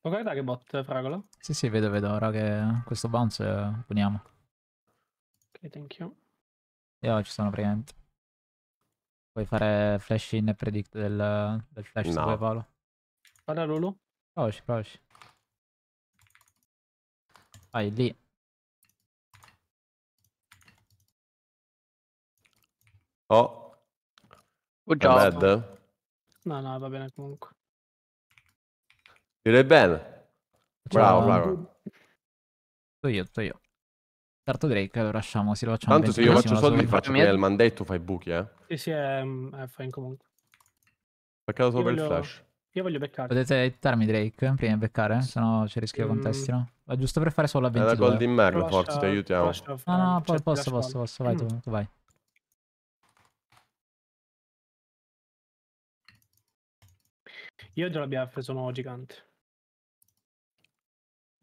Può guardare che bot, Fragola? Sì, sì, vedo, vedo. Ora che questo bounce eh, puniamo. Ok, thank you. Io ci sono praticamente. Puoi fare flash in e predict del, del flash no. su Paolo. Guarda Lulu. Provaci, provaci. Vai lì. Oh. Good job. No, no, va bene comunque. Direi bene. Bravo, bravo. Sto io, sto io. Certo Drake lo lasciamo, si lo facciamo. Tanto se io faccio soldi faccio mia... il mandetto, fai buchi, eh? Sì, sì, è, mm, è fine comunque. Peccato solo per voglio... il flash. Io voglio beccare. Potete aiutarmi Drake prima di beccare, se no ci rischio che mm. contestino. Ma giusto per fare solo la 22. È la Golden merda, forse, ti aiutiamo. No, no, posso, posso, posso, posso, vai tu, vai. Io e BF sono gigante.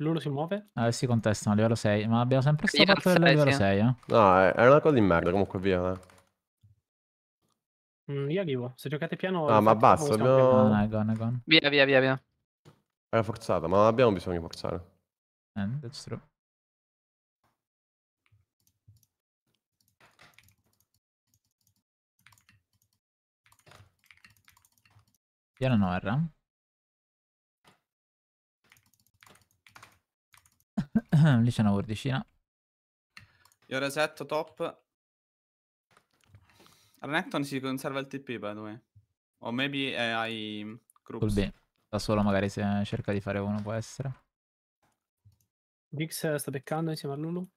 Loro si muove? Ah, eh, si contestano, a livello 6. Ma abbiamo sempre stato fatto a livello 6, eh? No, è, una cosa di merda, comunque via, eh. Mm, io arrivo. Se giocate piano... Ah, ma basta, abbiamo... No, ah, no, è gone, è gone. Via, via, via, via. Era forzata, ma non abbiamo bisogno di forzare. And eh, that's true. Piano no, Erra. Lì c'è una wordicina. Io resetto top. Renekton si conserva il TP, by the way. O maybe eh, hai... Groups. B. Da solo magari se cerca di fare uno può essere. Vix eh, sta beccando insieme a Lulu.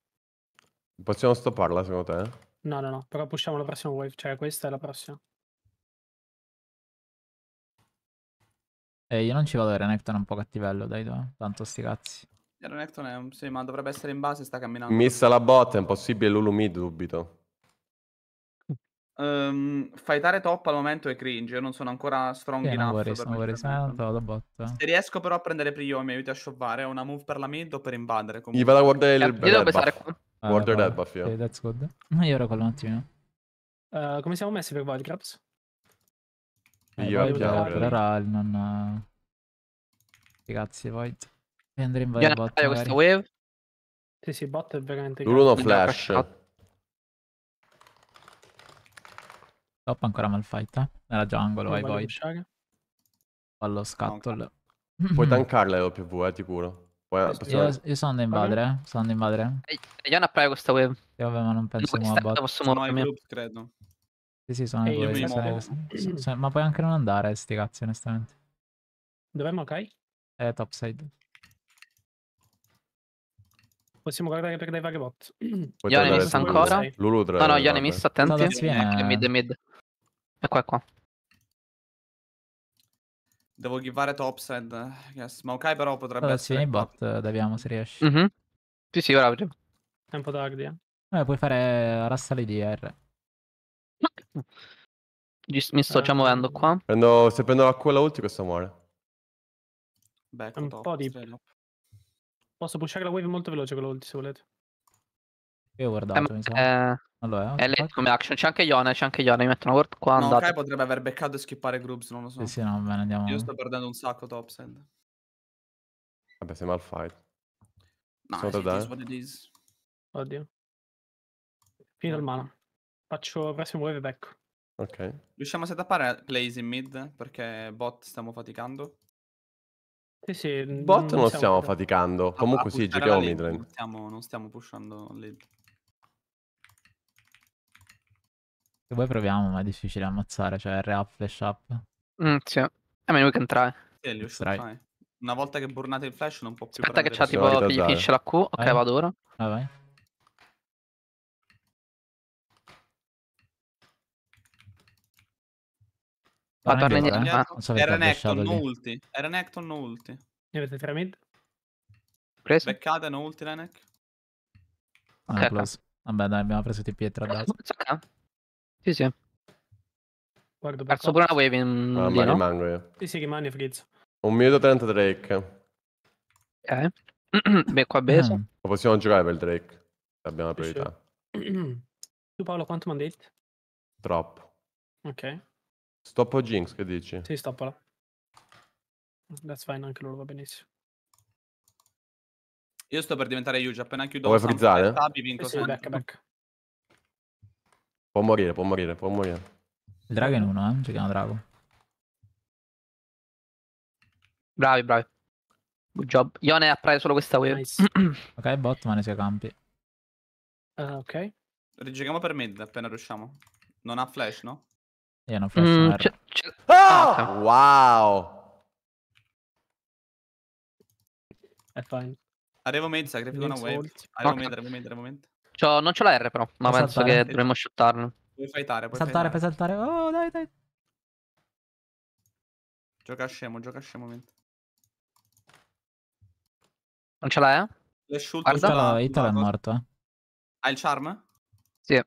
Possiamo stopparla secondo te? No, no, no, però pushiamo la prossima wave, cioè questa è la prossima. Eh, io non ci vado, Renekton è un po' cattivello, dai tu, tanto sti cazzi. Renekton è un... sì, ma dovrebbe essere in base, sta camminando. Missa la bot, è impossibile Lulu mid, dubito. Um, ehm, fightare top al momento è cringe, non sono ancora strong sì, enough. Worries, non worries, non eh, worries, Se riesco però a prendere Prio mi aiuti a shovare, è una move per la mid o per invadere comunque. Gli vado a guardare il... Io devo pensare qua. Guarda ah, dead buff, io. Okay, that's good. Ma io ora quello un attimo. Uh, eh, come siamo messi per Wildcraps? Eh, io eh, abbiamo... non... Che cazzi, Void. E andremo in vai bot. Fare questa wave? Sì, sì, bot è veramente... L'uno flash. Top ancora malfight, eh? Nella jungle, vai Void. Fallo scattle. Puoi tankarla OPV, eh, ti curo. Poi, io, io, sono da invadere, okay. Eh. sono da invadere. Andiamo a prendere questa wave. Io vabbè, ma non penso che muova bot. Sono credo. Sì, sì, sono due. Sono, sono, sono, ma puoi anche non andare, sti cazzi, onestamente. Dov'è Makai? È topside. Possiamo guardare per dai varie bot. Ione miss ancora? Lulu 3. No, no, Ione miss, attenti. No, mid, mid. E qua, qua. Devo givare topside, yes. Maokai però potrebbe allora, essere... Allora, bot, eh, deviamo, se riesci. Mm -hmm. Sì, sì, ora. Tempo tardi, eh. Eh, puoi fare rassa l'IDR. Mi sto già muovendo ehm, qua. Prendo, se prendo l'acqua la ulti questo muore. Beh, ecco un top, po' di... Svelo. Posso pushare la wave molto veloce con la ulti se volete. Io ho guardato, eh, mi sa. Eh... Allora, eh, è lento come action. C'è anche Ione, c'è anche Ione. Mi metto una word qua. No, andate. Kai potrebbe aver beccato e skippare groups, non lo so. Sì, sì, no, bene, andiamo. Io sto perdendo un sacco top send. Vabbè, siamo mal fight. No, Sono sì, eh. Oddio. Fino al mana. Faccio prossimo wave e back. Ok. Riusciamo a setupare plays in mid? Perché bot stiamo faticando. Sì, sì. Bot non, non stiamo, stiamo faticando. Ah, Comunque ah, sì, giochiamo mid lane. Non stiamo, non stiamo pushando lead. Se vuoi proviamo, ma è difficile ammazzare. Cioè, RA flash up. Mm, sì. I meno che entrare. try. Sì, li try. Una volta che burnate il flash non può più Aspetta che c'ha tipo, finisce la Q. Ok, vai. vado ora. Vai, vai. Ma torna indietro. Eh? Non so era Necton ulti. Era Necton ulti. Ne avete tre mid? Preso. Beccata no ulti Lenec. Ah, applauso. Certo. Vabbè dai, abbiamo preso TP e Dai. Sì, sì. Guardo per Cazzo pure una wave in... Ah, ma rimango io. Sì, sì, rimane Frizz. Un minuto 30 Drake. Eh? Beh, qua besa. Mm. Lo possiamo giocare per il Drake. Abbiamo la priorità. Sì, sì. tu Paolo, quanto mandate? Troppo. Ok. Stoppo Jinx, che dici? Sì, stoppala. That's fine, anche loro va benissimo. Io sto per diventare Yuji, appena chiudo... Vuoi frizzare? Tabi, vinco sì, sì, back, back. Può morire, può morire, può morire. Il drago è in uno, eh? Giochiamo drago. Bravi, bravi. Good job. Ione ha preso solo questa wave. Nice. ok, ne si campi. Uh, ok. Rigiriamo per mid appena riusciamo. Non ha flash, no? Io non faccio mm, c'è, c'è... Ah! Wow! È fine. Arrivo mid, sacrifico una wave. Arrivo mid, arrivo mid, arrivo mid. non c'ho la R però, ma puoi penso saltare. che dovremmo shootarlo. Puoi fightare, puoi saltare, puoi saltare. Oh, dai, dai. Gioca scemo, gioca scemo mid. Non ce l'hai? Eh? L'è sciolto. Guarda, Italo è morto. Eh. Hai il charm? Sì.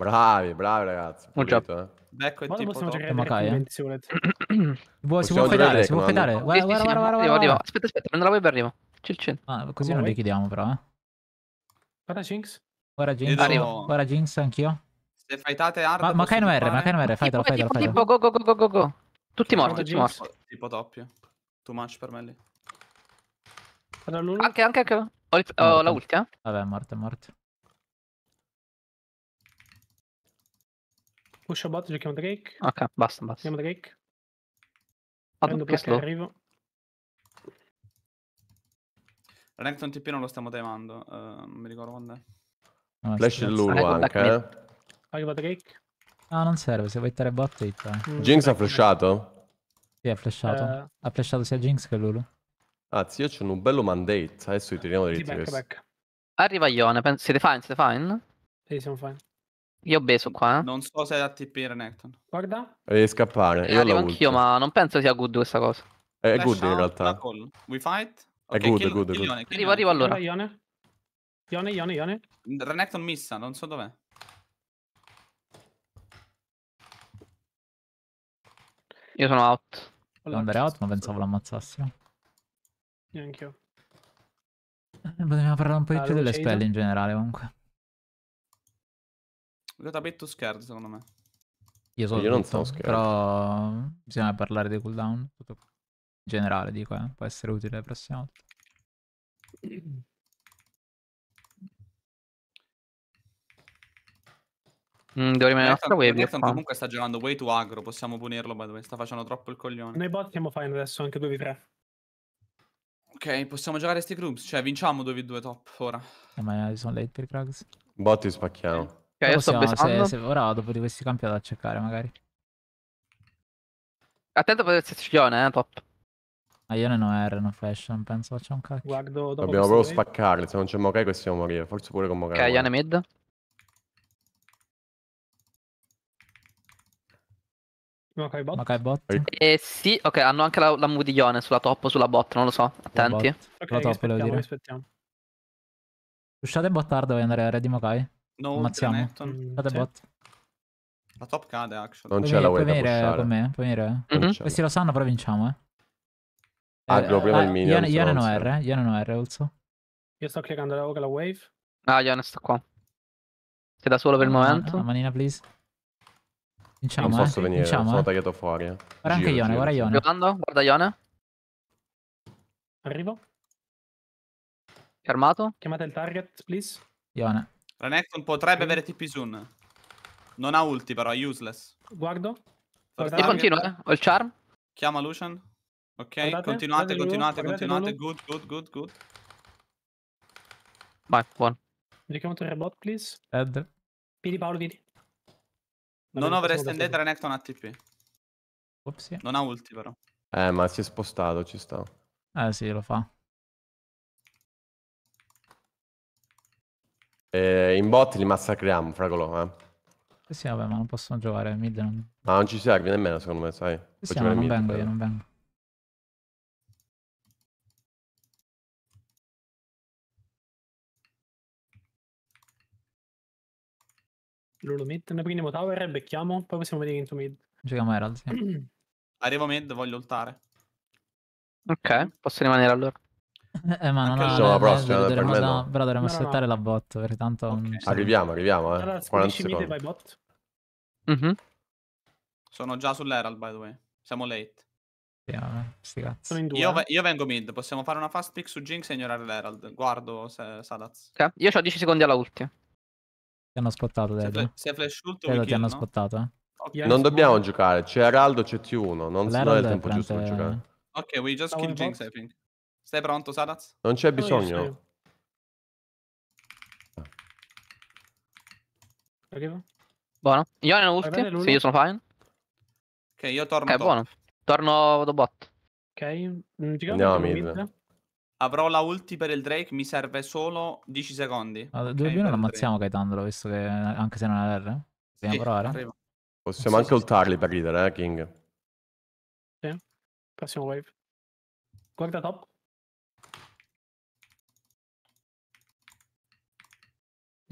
Bravi, bravi ragazzi. Ho già... Detto, eh. Becco tipo possiamo giocare Makai. Si può fedare, si vuole fedare. Guarda, guarda, guarda, arrivo, arrivo. Aspetta, aspetta, prendo la web e arrivo. C'è il centro. Ah, così non li chiediamo però, eh. Guarda Jinx. Guarda Jinx. Guarda Jinx anch'io. Se fightate arma Ma Makai non R, Makai non R, fightalo, fightalo, fightalo. Tipo go go go go go. Tutti morti, tutti morti. Tipo doppio. Too much per me lì. Anche, anche, anche. Ho, la ultima. Eh. Vabbè, è morto, è morto. Push a bot, giochiamo Drake. Ok, basta, basta. Andiamo Drake. Vado che slow. Arrivo. Renekton TP non lo stiamo temando, uh, non mi ricordo quando è. No, ah, Flash il Lulu ah, ecco, anche, eh. Arriva Drake. No, non serve, se vuoi hittare bot, hitta. Eh. Mm. Jinx ha flashato? Sì, ha flashato. Uh... Ha flashato sia Jinx che Lulu. Anzi, ah, io c'ho un bello mandate, adesso li tiriamo dei sì, Arriva Ione, siete fine, siete fine? Sì, siamo fine. Io ho beso qua. Eh. Non so se è ATP Renekton. Guarda. Devi scappare. Eh, io arrivo anch'io, ma non penso sia good questa cosa. È Flash good in realtà. We fight? È good, kill, good, kill good. Ione, arrivo, arrivo allora. Ione. Ione, Ione, Ione. Renekton missa, non so dov'è. Io sono out. L'Amber è out, ma pensavo l'ammazzassimo. Neanch'io. io. Eh, potevamo parlare un po' di ah, più delle spelle in generale, comunque tapetto scherzo, secondo me. Io, so Io non so scherzo. Però bisogna parlare dei cooldown. Tutto... In generale, dico, eh. può essere utile la prossima volta. Mm, devo rimanere eh, nostra wave. Eh, tanto comunque sta giocando way too aggro, possiamo punirlo, ma dove sta facendo troppo il coglione. Noi bot stiamo fine adesso, anche 2v3. Ok, possiamo giocare sti groups, cioè vinciamo 2v2 top ora. Eh, ma sono late per Krags. Botti spacchiamo. Okay, possiamo, se, se, ora dopo di questi campi vado a cercare magari. Attento per il sezione, eh, top. Ma io non ho R, non fashion, penso faccia un cacchio. Guardo dopo Dobbiamo proprio spaccarli, se non c'è Mokai possiamo morire, forse pure con Mokai. Ok, Ian mid. Mokai bot. Mokai bot. Eh sì, ok, hanno anche la, la mudiglione sulla top o sulla bot, non lo so, attenti. Okay, la top, aspettiamo, aspettiamo. Usciate bot tardo e andare a re di Mokai. No Ammazziamo. Fate bot. La top cade, actually. Non c'è la way puoi da venire pushare. con me, puoi venire. Non mhm. Questi lo sanno, però vinciamo, eh. Agro ah, prima il eh, ah, minion. Io non ho R, io non ho R also. Io sto cliccando la, la wave. Ah, Ian sta qua. Sei da solo per il ah, momento. Una manina, please. Vinciamo, non posso eh. venire, vinciamo, sono eh. tagliato fuori. Eh. Guarda anche Ione, guarda Ione. Giocando, guarda Ione. Arrivo. Fermato. Chiamate il target, please. Ione. Renekton potrebbe avere TP Zoom. Non ha ulti però, è useless. Guardo. E continua, eh. Ho il charm. Chiama Lucian. Ok, guardate, continuate, guardate continuate, guardate continuate. Good, good, good, good. Vai, buono. Mi Ricontro il robot, please. Ed. Vieni Paolo, vieni. Non overestendete Renekton a TP. Oopsie. Non ha ulti però. Eh, ma si è spostato, ci sta. Eh sì, lo fa. Eh, in bot li massacriamo, fragolo, eh. Eh sì, vabbè, ma non possono giocare mid. Non... Ma non ci serve nemmeno, secondo me, sai. Eh sì, no, non vengo però. io, non vengo. Loro mid, ne prendiamo tower e becchiamo, poi possiamo vedere into mid. Giochiamo Herald, sì. Arrivo mid, voglio ultare. Ok, posso rimanere allora. Eh, eh, ma non Anche la prossima, no, dovremmo, no, però dovremmo no, aspettare no. la bot, perché tanto... Okay. Arriviamo, arriviamo, eh. Allora, 40 secondi. Vai bot. Mm-hmm. Sono già sull'Herald, by the way. Siamo late. Sì, vabbè, Sono in due. Io, eh. io, vengo mid, possiamo fare una fast pick su Jinx e ignorare l'Herald. Guardo se, Sadaz. Okay. Io ho 10 secondi alla ultima. Ti hanno spottato, Dedo. Se, flash ult Credo ti hanno spottato, eh. Okay. Non dobbiamo giocare, c'è Heraldo, c'è T1, non, non è il tempo giusto per giocare. Ok, we just kill Jinx, I think. Stai pronto, Sadaz? Non c'è bisogno. Arrivo. Buono. Io ne ho ulti. Sì, io sono fine. Ok, io torno. Ok, top. buono. Torno do bot. Ok, andiamo mid. mid. Avrò la ulti per il Drake, mi serve solo 10 secondi. Ma allora, okay, non ammazziamo Gaetandolo, visto che anche se non è R. Dobbiamo sì, provare. Arrivo. Possiamo sì, anche sì, ultarli per leader, eh, King. Sì. passiamo wave. Guarda top.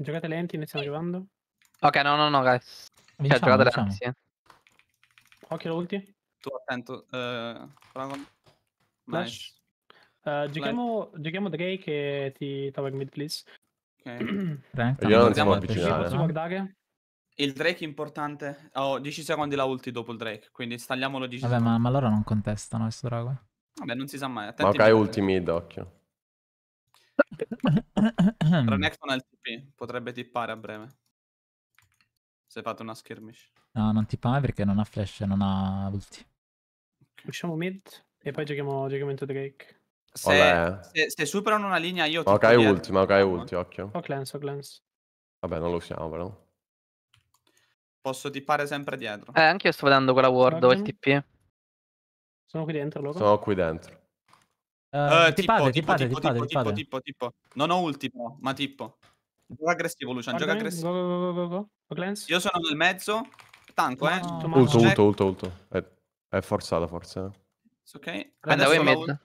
Giocate lenti, noi stiamo arrivando. Ok, no, no, no, guys. Vinciamo, cioè, diciamo, giocate diciamo. lenti, eh. Occhio l'ulti. Tu attento, uh, eh, Dragon. Nice. Uh, giochiamo, giochiamo Drake e ti tower mid, please. Ok. Drake, Io non siamo avvicinati. Il Drake è importante. Ho oh, 10 secondi la ulti dopo il Drake, quindi stagliamolo 10 Vabbè, secondi. Vabbè, ma, ma loro non contestano questo drago. Vabbè, non si sa mai. Attenti ma ok, ultimi, d'occhio. Tra Nexon e il potrebbe tippare a breve. Se fate una skirmish. No, non tippare perché non ha flash e non ha ulti. Okay. Usciamo mid e poi giochiamo, giochiamo into Drake. Se, se, se, superano una linea io ti. Ok, ulti, ma ok, ulti, eh. occhio. Ho cleanse, ho cleanse. Vabbè, non lo usiamo però. Posso tippare sempre dietro. Eh, anche io sto vedendo quella ward o il TP. Sono qui dentro loro. Sono qui dentro. Uh, tipo, pade, tipo, pade, tipo, tipo, tipo, tipo, Non ho ultimo, ma tipo. Gioca aggressivo, Lucian, gioca aggressivo. Go, go, go, Io sono nel mezzo. Tanco, no. eh. No. Ulto, ulto, ulto, ulto. È, è forzata forse. Eh. Ok. Andiamo in mid.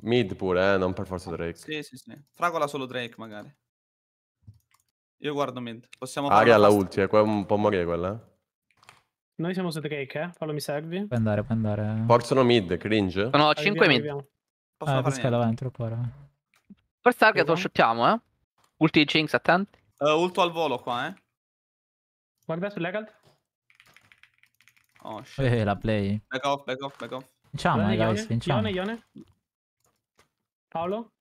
Mid pure, eh, non per forza ah, Drake. Sì, sì, sì. Fragola solo Drake, magari. Io guardo mid. Possiamo fare. Aria la ulti, eh, è un po' morire quella. Eh? Noi siamo su Drake, eh. Fallo mi servi. Puoi andare, puoi andare. Forzano mid, cringe. Sono 5 mid. Possono ah, fare niente. davanti troppo ora. target lo shottiamo, eh. Ulti Jinx, attenti. Uh, ulto al volo qua, eh. Guarda su Legald. Oh, shit. Eh, la play. Back off, back off, back off. Vinciamo, Ione, guys, Ione, vinciamo. Ione, Ione. Paolo.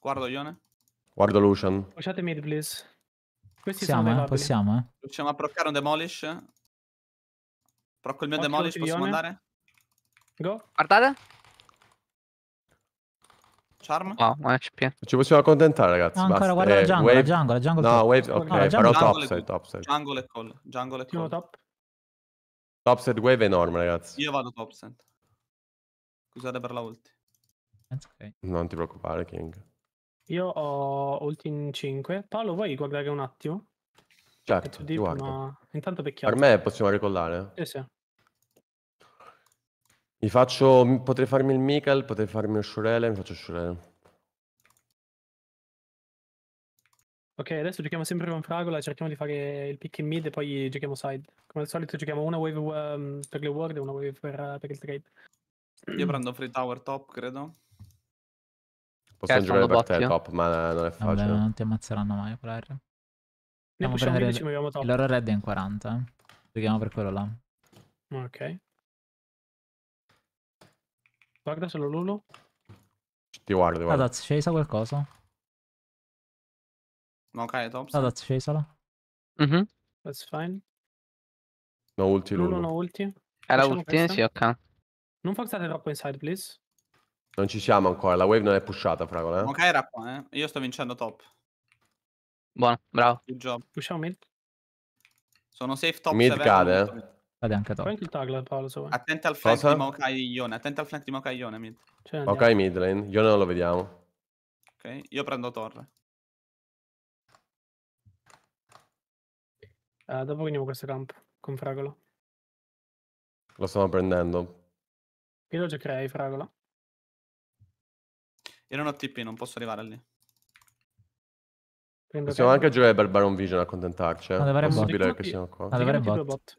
Guardo Ione. Guardo Lucian. Lasciate mid, please. Questi possiamo, eh? sono eh? possiamo, eh? Riusciamo a proccare un Demolish? Procco il mio Occhio Demolish, possiamo andare? Go. Guardate. Charm? Wow, un HP. Ci possiamo accontentare, ragazzi. No, ancora, guarda eh, la jungle, wave... la jungle, la jungle. No, top. wave, ok, no, jungle. però topside, topside. Jungle e call, jungle e call. Top. set wave enorme, ragazzi. Io vado top set. Scusate per la ulti. Okay. Non ti preoccupare, King. Io ho ulti in 5. Paolo, vuoi guardare un attimo? Certo, deep, ma... Intanto pecchiamo. Per me possiamo ricollare? Sì, sì. Mi faccio... Potrei farmi il Mikael, potrei farmi il Shurele, mi faccio Shurele. Ok, adesso giochiamo sempre con Fragola, cerchiamo di fare il pick in mid e poi giochiamo side. Come al solito giochiamo una wave um, per le ward e una wave per, uh, per il trade. Io prendo free tower top, credo. Posso giocare per te top, ma non è facile. Vabbè, non ti ammazzeranno mai per R. Ne possiamo prendere... Ci top. Il loro red è in 40. Eh. Giochiamo per quello là. Ok. Guarda solo Lulu. Ti guardo, guarda. Adaz, scesa qualcosa. No, ok, Thompson. Adaz, scesala. Mhm. Mm That's fine. No ulti, Lulu. Lulu, no ulti. Era ulti, sì, ok. Non forzate troppo inside, please. Non ci siamo ancora, la wave non è pushata, Fragola. Eh? Ok, era qua, eh. Io sto vincendo top. Buono, bravo. Good job. Pushiamo mid. Sono safe top. Mid cade, eh. Cade anche top. Prendi il tagla Paolo se vuoi. Attenta al flank Cosa? di Maokai Ione, attenta al flank di Maokai Ione mid. Cioè, mid lane, Ione non lo vediamo. Ok, io prendo torre. Uh, dopo veniamo questo camp con Fragola. Lo stiamo prendendo. Io lo giocherei Fragolo. Io non ho TP, non posso arrivare lì. Prendo Possiamo anche giocare per Baron Vision a contentarci. Eh? Ma dovremmo... Possibile che siamo qua. Ma dovremmo bot. bot.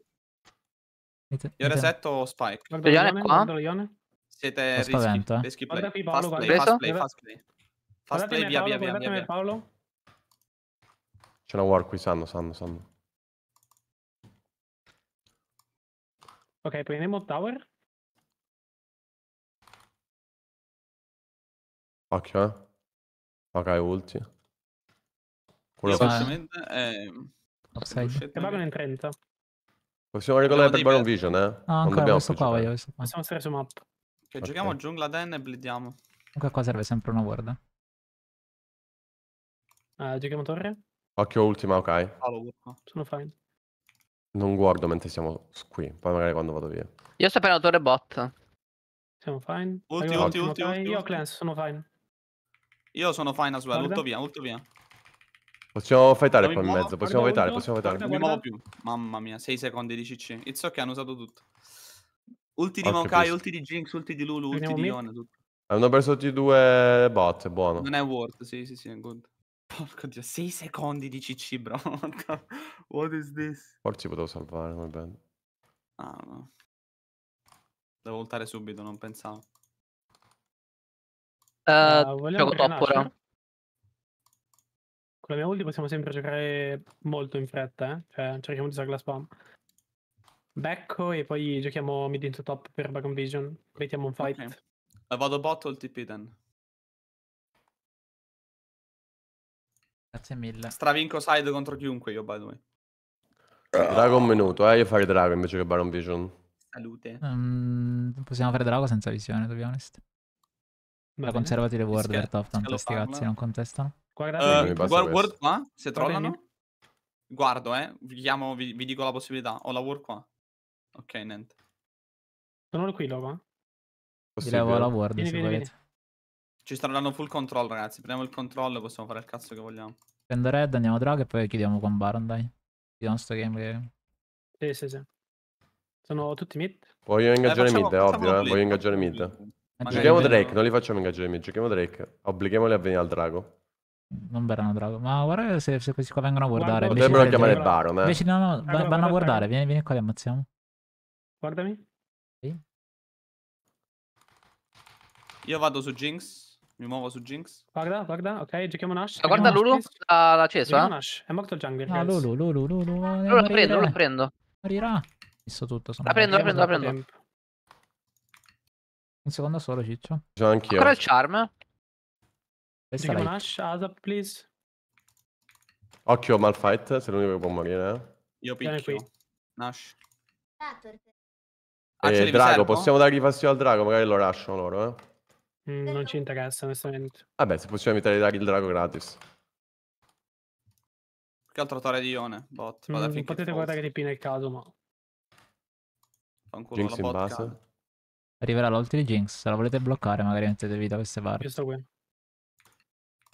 Io resetto Spike. Guarda Ione qua. Guarda Ione. Siete eh. rischi, Guarda qui Paolo, fast play, fast play, fast play. Fast play, via, via, via, via. Paolo. C'è una war qui, sanno, sanno, sanno. Ok, prendiamo tower. Occhio, eh. Ok, ulti. Quello Io facilmente... Eh... È... Upside. Che in Possiamo regolare per Baron Vision, eh? Ah, non ancora questo qua, voglio questo qua. Possiamo stare su map. Che okay. giochiamo giungla den e blidiamo. Comunque qua serve sempre una ward. Uh, giochiamo torre? Occhio ultima, ok. Sono fine. Non guardo mentre siamo qui, poi magari quando vado via. Io sto per la torre bot. Siamo fine. Ulti, ulti, ulti, Io ho Clans, sono fine. Io sono fine as well, ulto via, ulto via. Possiamo fightare qua in mezzo, possiamo fightare, possiamo fightare. Mamma mia, 6 secondi di CC. It's ok, hanno usato tutto. Ulti di Maokai, ulti di Jinx, ulti di Lulu, ulti di Ion, tutto. Hanno perso tutti e due bot, è buono. Non è worth, sì, sì, sì, è good. Porco dio, 6 secondi di CC, bro. What is this? Forse potevo salvare, va bene. Ah, no. Devo voltare subito, non pensavo. Uh, gioco top ora. Con la mia ulti possiamo sempre giocare molto in fretta, eh? Cioè, cerchiamo di usare la spam. Becco e poi giochiamo mid into top per Bagon Vision. Mettiamo un fight. Okay. Vado bot o il TP, then. Grazie mille. Stravinco side contro chiunque io, by the way. Eh, Drago un minuto, eh. Io farei Drago invece che Baron Vision. Salute. Um, possiamo fare Drago senza visione, dobbiamo essere. La conservati le ward per top, tanto sti cazzi non contestano. Guarda, uh, guard, qua, se trollano. Guardo, eh. Vi, chiamo, vi, vi, dico la possibilità. Ho la war qua. Ok, niente. Sono qui, Lova. Ti levo la ward, vieni, se vieni, volete. Vieni. Ci staranno full control, ragazzi. Prendiamo il controllo e possiamo fare il cazzo che vogliamo. Prendo red, andiamo drag e poi chiudiamo con Baron, dai. Chiudiamo sto game che... Sì, sì, sì. Sono tutti mid? Voglio eh, ingaggiare eh, facciamo, mid, è ovvio, eh. Voglio ingaggiare mid. Giochiamo Drake, non li facciamo ingaggiare mid, giochiamo Drake. Obblighiamoli a venire al drago. Non verranno Drago. Ma guarda se, se questi qua vengono a guardare. Guarda, potrebbero chiamare Baron. eh. Invece no, no, guarda, vanno a guardare. Vieni, vieni qua, li ammazziamo. Guardami. Sì. Io vado su Jinx. Mi muovo su Jinx. Guarda, guarda, ok, giochiamo Nash. Ma guarda Lulu, la, acceso, cesa. Eh. È morto il jungle. Ah, Lulu, Lulu, Lulu. lo prendo, lo prendo. Morirà. Visto tutto. La prendo, la prendo, la prendo. Un secondo solo, Ciccio. C'ho anch'io. Ancora il charm. Questa si chiama Nash, ASAP, please. Occhio, Malfight, se l'unico che può morire. Eh? Io picchio. Qui. Nash. Ah, eh, drago, possiamo dargli fastidio al drago, magari lo lasciano loro, eh? Mm, non ci interessa, onestamente. Vabbè, se possiamo evitare di dargli il drago gratis. Che altro torre di Ione, bot. Mm, potete guardare di P nel caso, ma... Fanculo, Jinx in base. Arriverà l'ult di Jinx, se la volete bloccare magari mettete vita queste barre. Io qui.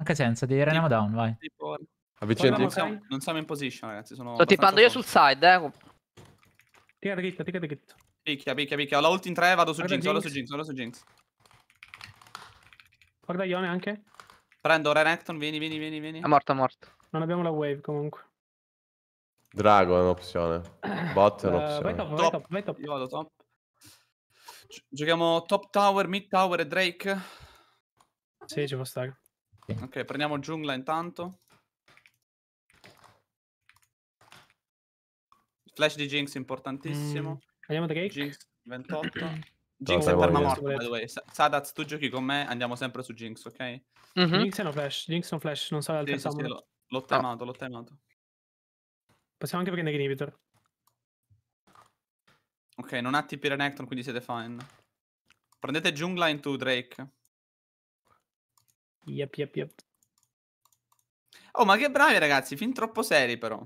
Anche senza, di Renamo down, vai. Avvicinati. Non, siamo, non siamo in position, ragazzi. Sono Sto tippando io sul side, eh. Tira kit, tira dritto. Picchia, picchia, picchia. La ult in 3, vado su Jinx, vado su Jinx, vado su Jinx. Guarda Ione anche. Prendo Renekton, vieni, vieni, vieni, vieni. È morto, è morto. Non abbiamo la wave comunque. Drago è un'opzione. Bot è eh, un'opzione. Uh, vai top, top. Vai top, vai top. Io vado top. Giochiamo top tower, mid tower e Drake. Sì, ci può stare. Ok, prendiamo giungla intanto. Flash di Jinx importantissimo. Mm, andiamo Drake. Jinx 28. Jinx è permamorto, by the way. Sadaz, tu giochi con me, andiamo sempre su Jinx, ok? Mm -hmm. Jinx è no flash, Jinx no flash, non sarà il sì, sì, sì, L'ho timato, l'ho timato. Possiamo anche prendere inhibitor. Ok, non ha TP Renekton, quindi siete fine. Prendete Jungla into Drake. Yep, yep, yep. Oh, ma che bravi ragazzi, fin troppo seri però.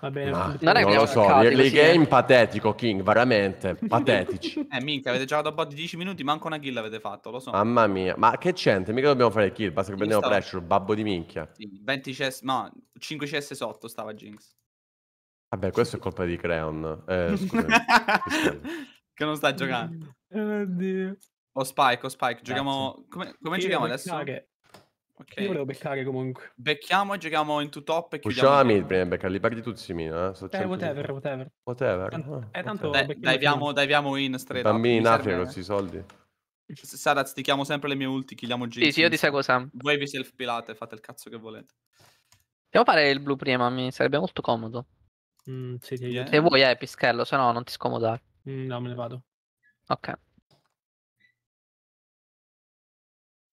Va bene, ma, non, non lo so, le eh. game patetico King, veramente patetici. eh, minchia, avete giocato a bot di 10 minuti, manco una kill avete fatto, lo so. Mamma mia, ma che c'entra? Mica dobbiamo fare kill, basta che King prendiamo stava... pressure, babbo di minchia. 20 CS, no, 5 CS sotto stava Jinx. Vabbè, questo è colpa di Creon. Eh, che non sta giocando. Oh, eh, Oddio. O Spike, o Spike, giochiamo... Come, come giochiamo adesso? Okay. Io volevo beccare comunque. Becchiamo e giochiamo in two top e chiudiamo. Usciamo a mid prima eh? di beccare, li perdi tutti si mina. Eh, eh whatever, whatever. Whatever. Ah, eh, tanto whatever. Dai, diviamo, in straight Bambini in Africa con questi soldi. Saraz, ti sempre le mie ulti, killiamo G. Sì, sì, io ti seguo Sam. Voi vi self pilate, fate il cazzo che volete. Devo fare il blu prima, mi sarebbe molto comodo. Mm, sì, ti aiuto. Se vuoi, eh, Pischello, se no non ti scomodare. Mm, no, me ne vado. Ok.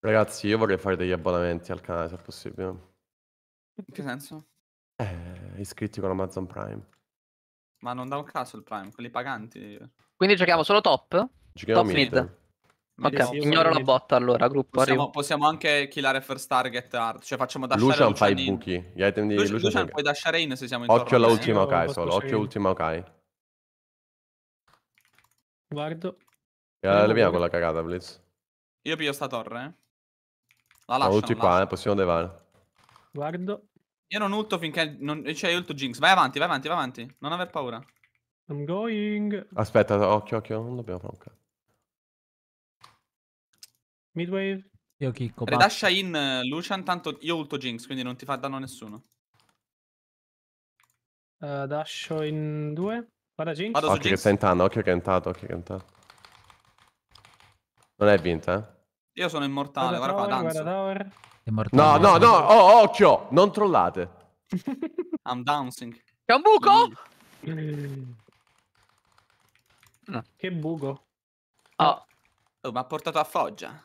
Ragazzi, io vorrei fare degli abbonamenti al canale se è possibile. In che senso? Eh, iscritti con Amazon Prime. Ma non da un caso il Prime, quelli paganti. Quindi giochiamo solo top? Giochiamo top mid. mid. Ok, sì, ignoro la botta allora, gruppo. Possiamo, possiamo anche killare first target hard, cioè facciamo dashare Lucian fa i buchi, gli item di Lucian, Lucian, Lucian puoi dashare in se siamo in Occhio all'ultima eh, Okai okay, solo, occhio all'ultima Okai. Guardo. Guardo. Eh, leviamo quella cagata, Blitz. Io piglio sta torre, eh. La lasciano. ulti qua, eh, possiamo levare. Guardo. Io non ulto finché... Non... Eh, cioè, io ulto Jinx. Vai avanti, vai avanti, vai avanti. Non aver paura. I'm going... Aspetta, occhio, occhio. Non dobbiamo fare un cazzo. Midwave. Io chicco. Ridascia in uh, Lucian, tanto io ulto Jinx, quindi non ti fa danno nessuno. Uh, dascio in due. Guarda Jinx. Vado occhio Jinx. che sta intando, occhio che è intanto, occhio che è intanto. Non è vinta, eh? Io sono immortale, guarda, guarda qua, danzo. no, no, no, oh, oh, occhio, non trollate. I'm dancing. C'è un buco? Mm. Che buco? Oh. oh ma ha portato a Foggia.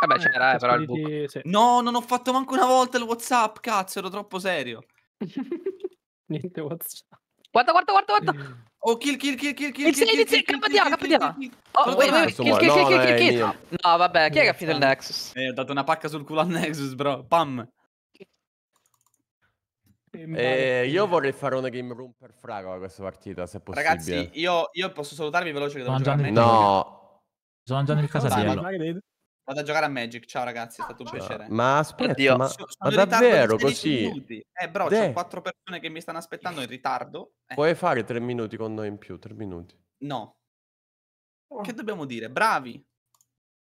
Vabbè, eh c'era eh, eh, però il buco. Sì. No, non ho fatto manco una volta il WhatsApp, cazzo, ero troppo serio. Niente WhatsApp. Guarda, guarda, guarda, guarda. Oh, kill, kill, kill, kill, kill, kill, kill, kill, KDA, KDA. Oh, wait, kill, kill, kill, kill, oh, kill, kill. No, vabbè, chi è che ha finito il Nexus? Eh, ho dato una pacca sul culo al Nexus, bro. Pam. Eh, io vorrei fare una game room per Frago a questa partita, se possibile. Ragazzi, io, io posso salutarvi veloce che devo Sono giocare. No. Sono mangiando il casabiello. Vado a giocare a Magic. Ciao ragazzi, è ah, stato un piacere. Ma aspetta, Oddio. ma, ma davvero così? Minuti. Eh bro, De... c'ho quattro persone che mi stanno aspettando in ritardo. Eh. Puoi fare tre minuti con noi in più, tre minuti. No. Oh. Che dobbiamo dire? Bravi.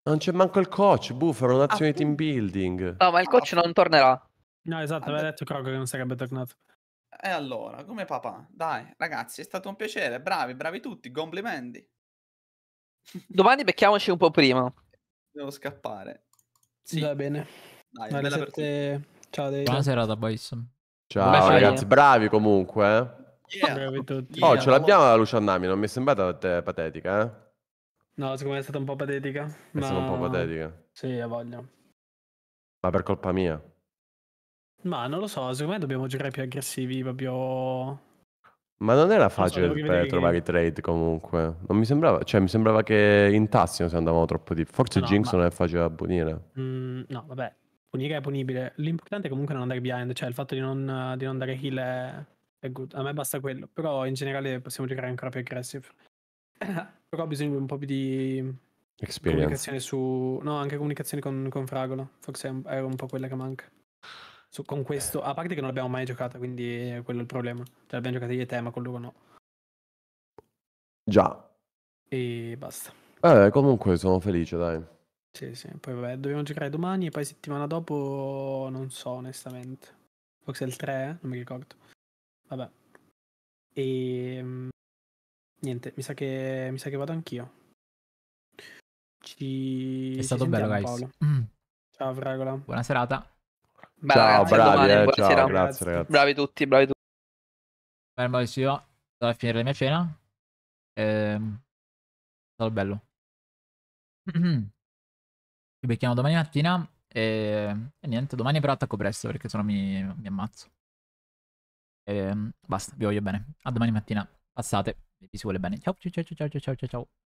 Non c'è manco il coach, bufalo, un'azione ah, team building. No, ma il coach ah, non tornerà. No, esatto, aveva detto Kroger che non sarebbe tornato. E eh, allora, come papà? Dai, ragazzi, è stato un piacere. Bravi, bravi tutti, complimenti. Domani becchiamoci un po' prima. Devo scappare. Sì. Va bene. Dai, Alle bella sette... Ciao, David. Buona serata, boys. Ciao Beh, ragazzi, eh. yeah. bravi comunque. Yeah. Bravi tutti. Oh, yeah, ce l'abbiamo la Lucia Nami, non mi è sembrata patetica, eh? No, secondo me è stata un po' patetica. È ma... stata un po' patetica. Sì, ha voglia. Ma per colpa mia. Ma non lo so, secondo me dobbiamo giocare più aggressivi, proprio ma non era facile so, per trovare i trade comunque. Non mi sembrava, cioè mi sembrava che intassino se andavano troppo di. Forse eh no, Jinx ma... non è facile da punire. Mm, no, vabbè, punire è punibile. L'importante è comunque non andare behind, cioè il fatto di non, di non dare kill è, è good. A me basta quello, però in generale possiamo giocare ancora più aggressive. però ho bisogno di un po' più di Experience. comunicazione su... No, anche comunicazione con, con Fragola. Forse è un po' quella che manca su, con questo. A parte che non l'abbiamo mai giocata, quindi quello è il problema. Cioè, l'abbiamo giocata io e te, ma con Luca no. Già. E basta. Eh, comunque sono felice, dai. Sì, sì. Poi vabbè, dobbiamo giocare domani e poi settimana dopo non so, onestamente. Forse è il 3, eh? non mi ricordo. Vabbè. E... Ehm, niente, mi sa che, mi sa che vado anch'io. Ci... È stato Ci bello, guys. Mm. Ciao, Fragola. Buona serata. Beh, ciao, ragazzi, bravi, domani, eh, ciao, grazie ragazzi. Bravi tutti, bravi tutti. Beh, Maurizio, sto a finire la mia cena. Ehm, è bello. Ci becchiamo domani mattina e, e niente, domani però attacco presto perché sennò mi, mi ammazzo. E, ehm, basta, vi voglio bene. A domani mattina. Passate, vi si vuole bene. Ciao, ciao, ciao, ciao, ciao, ciao. ciao.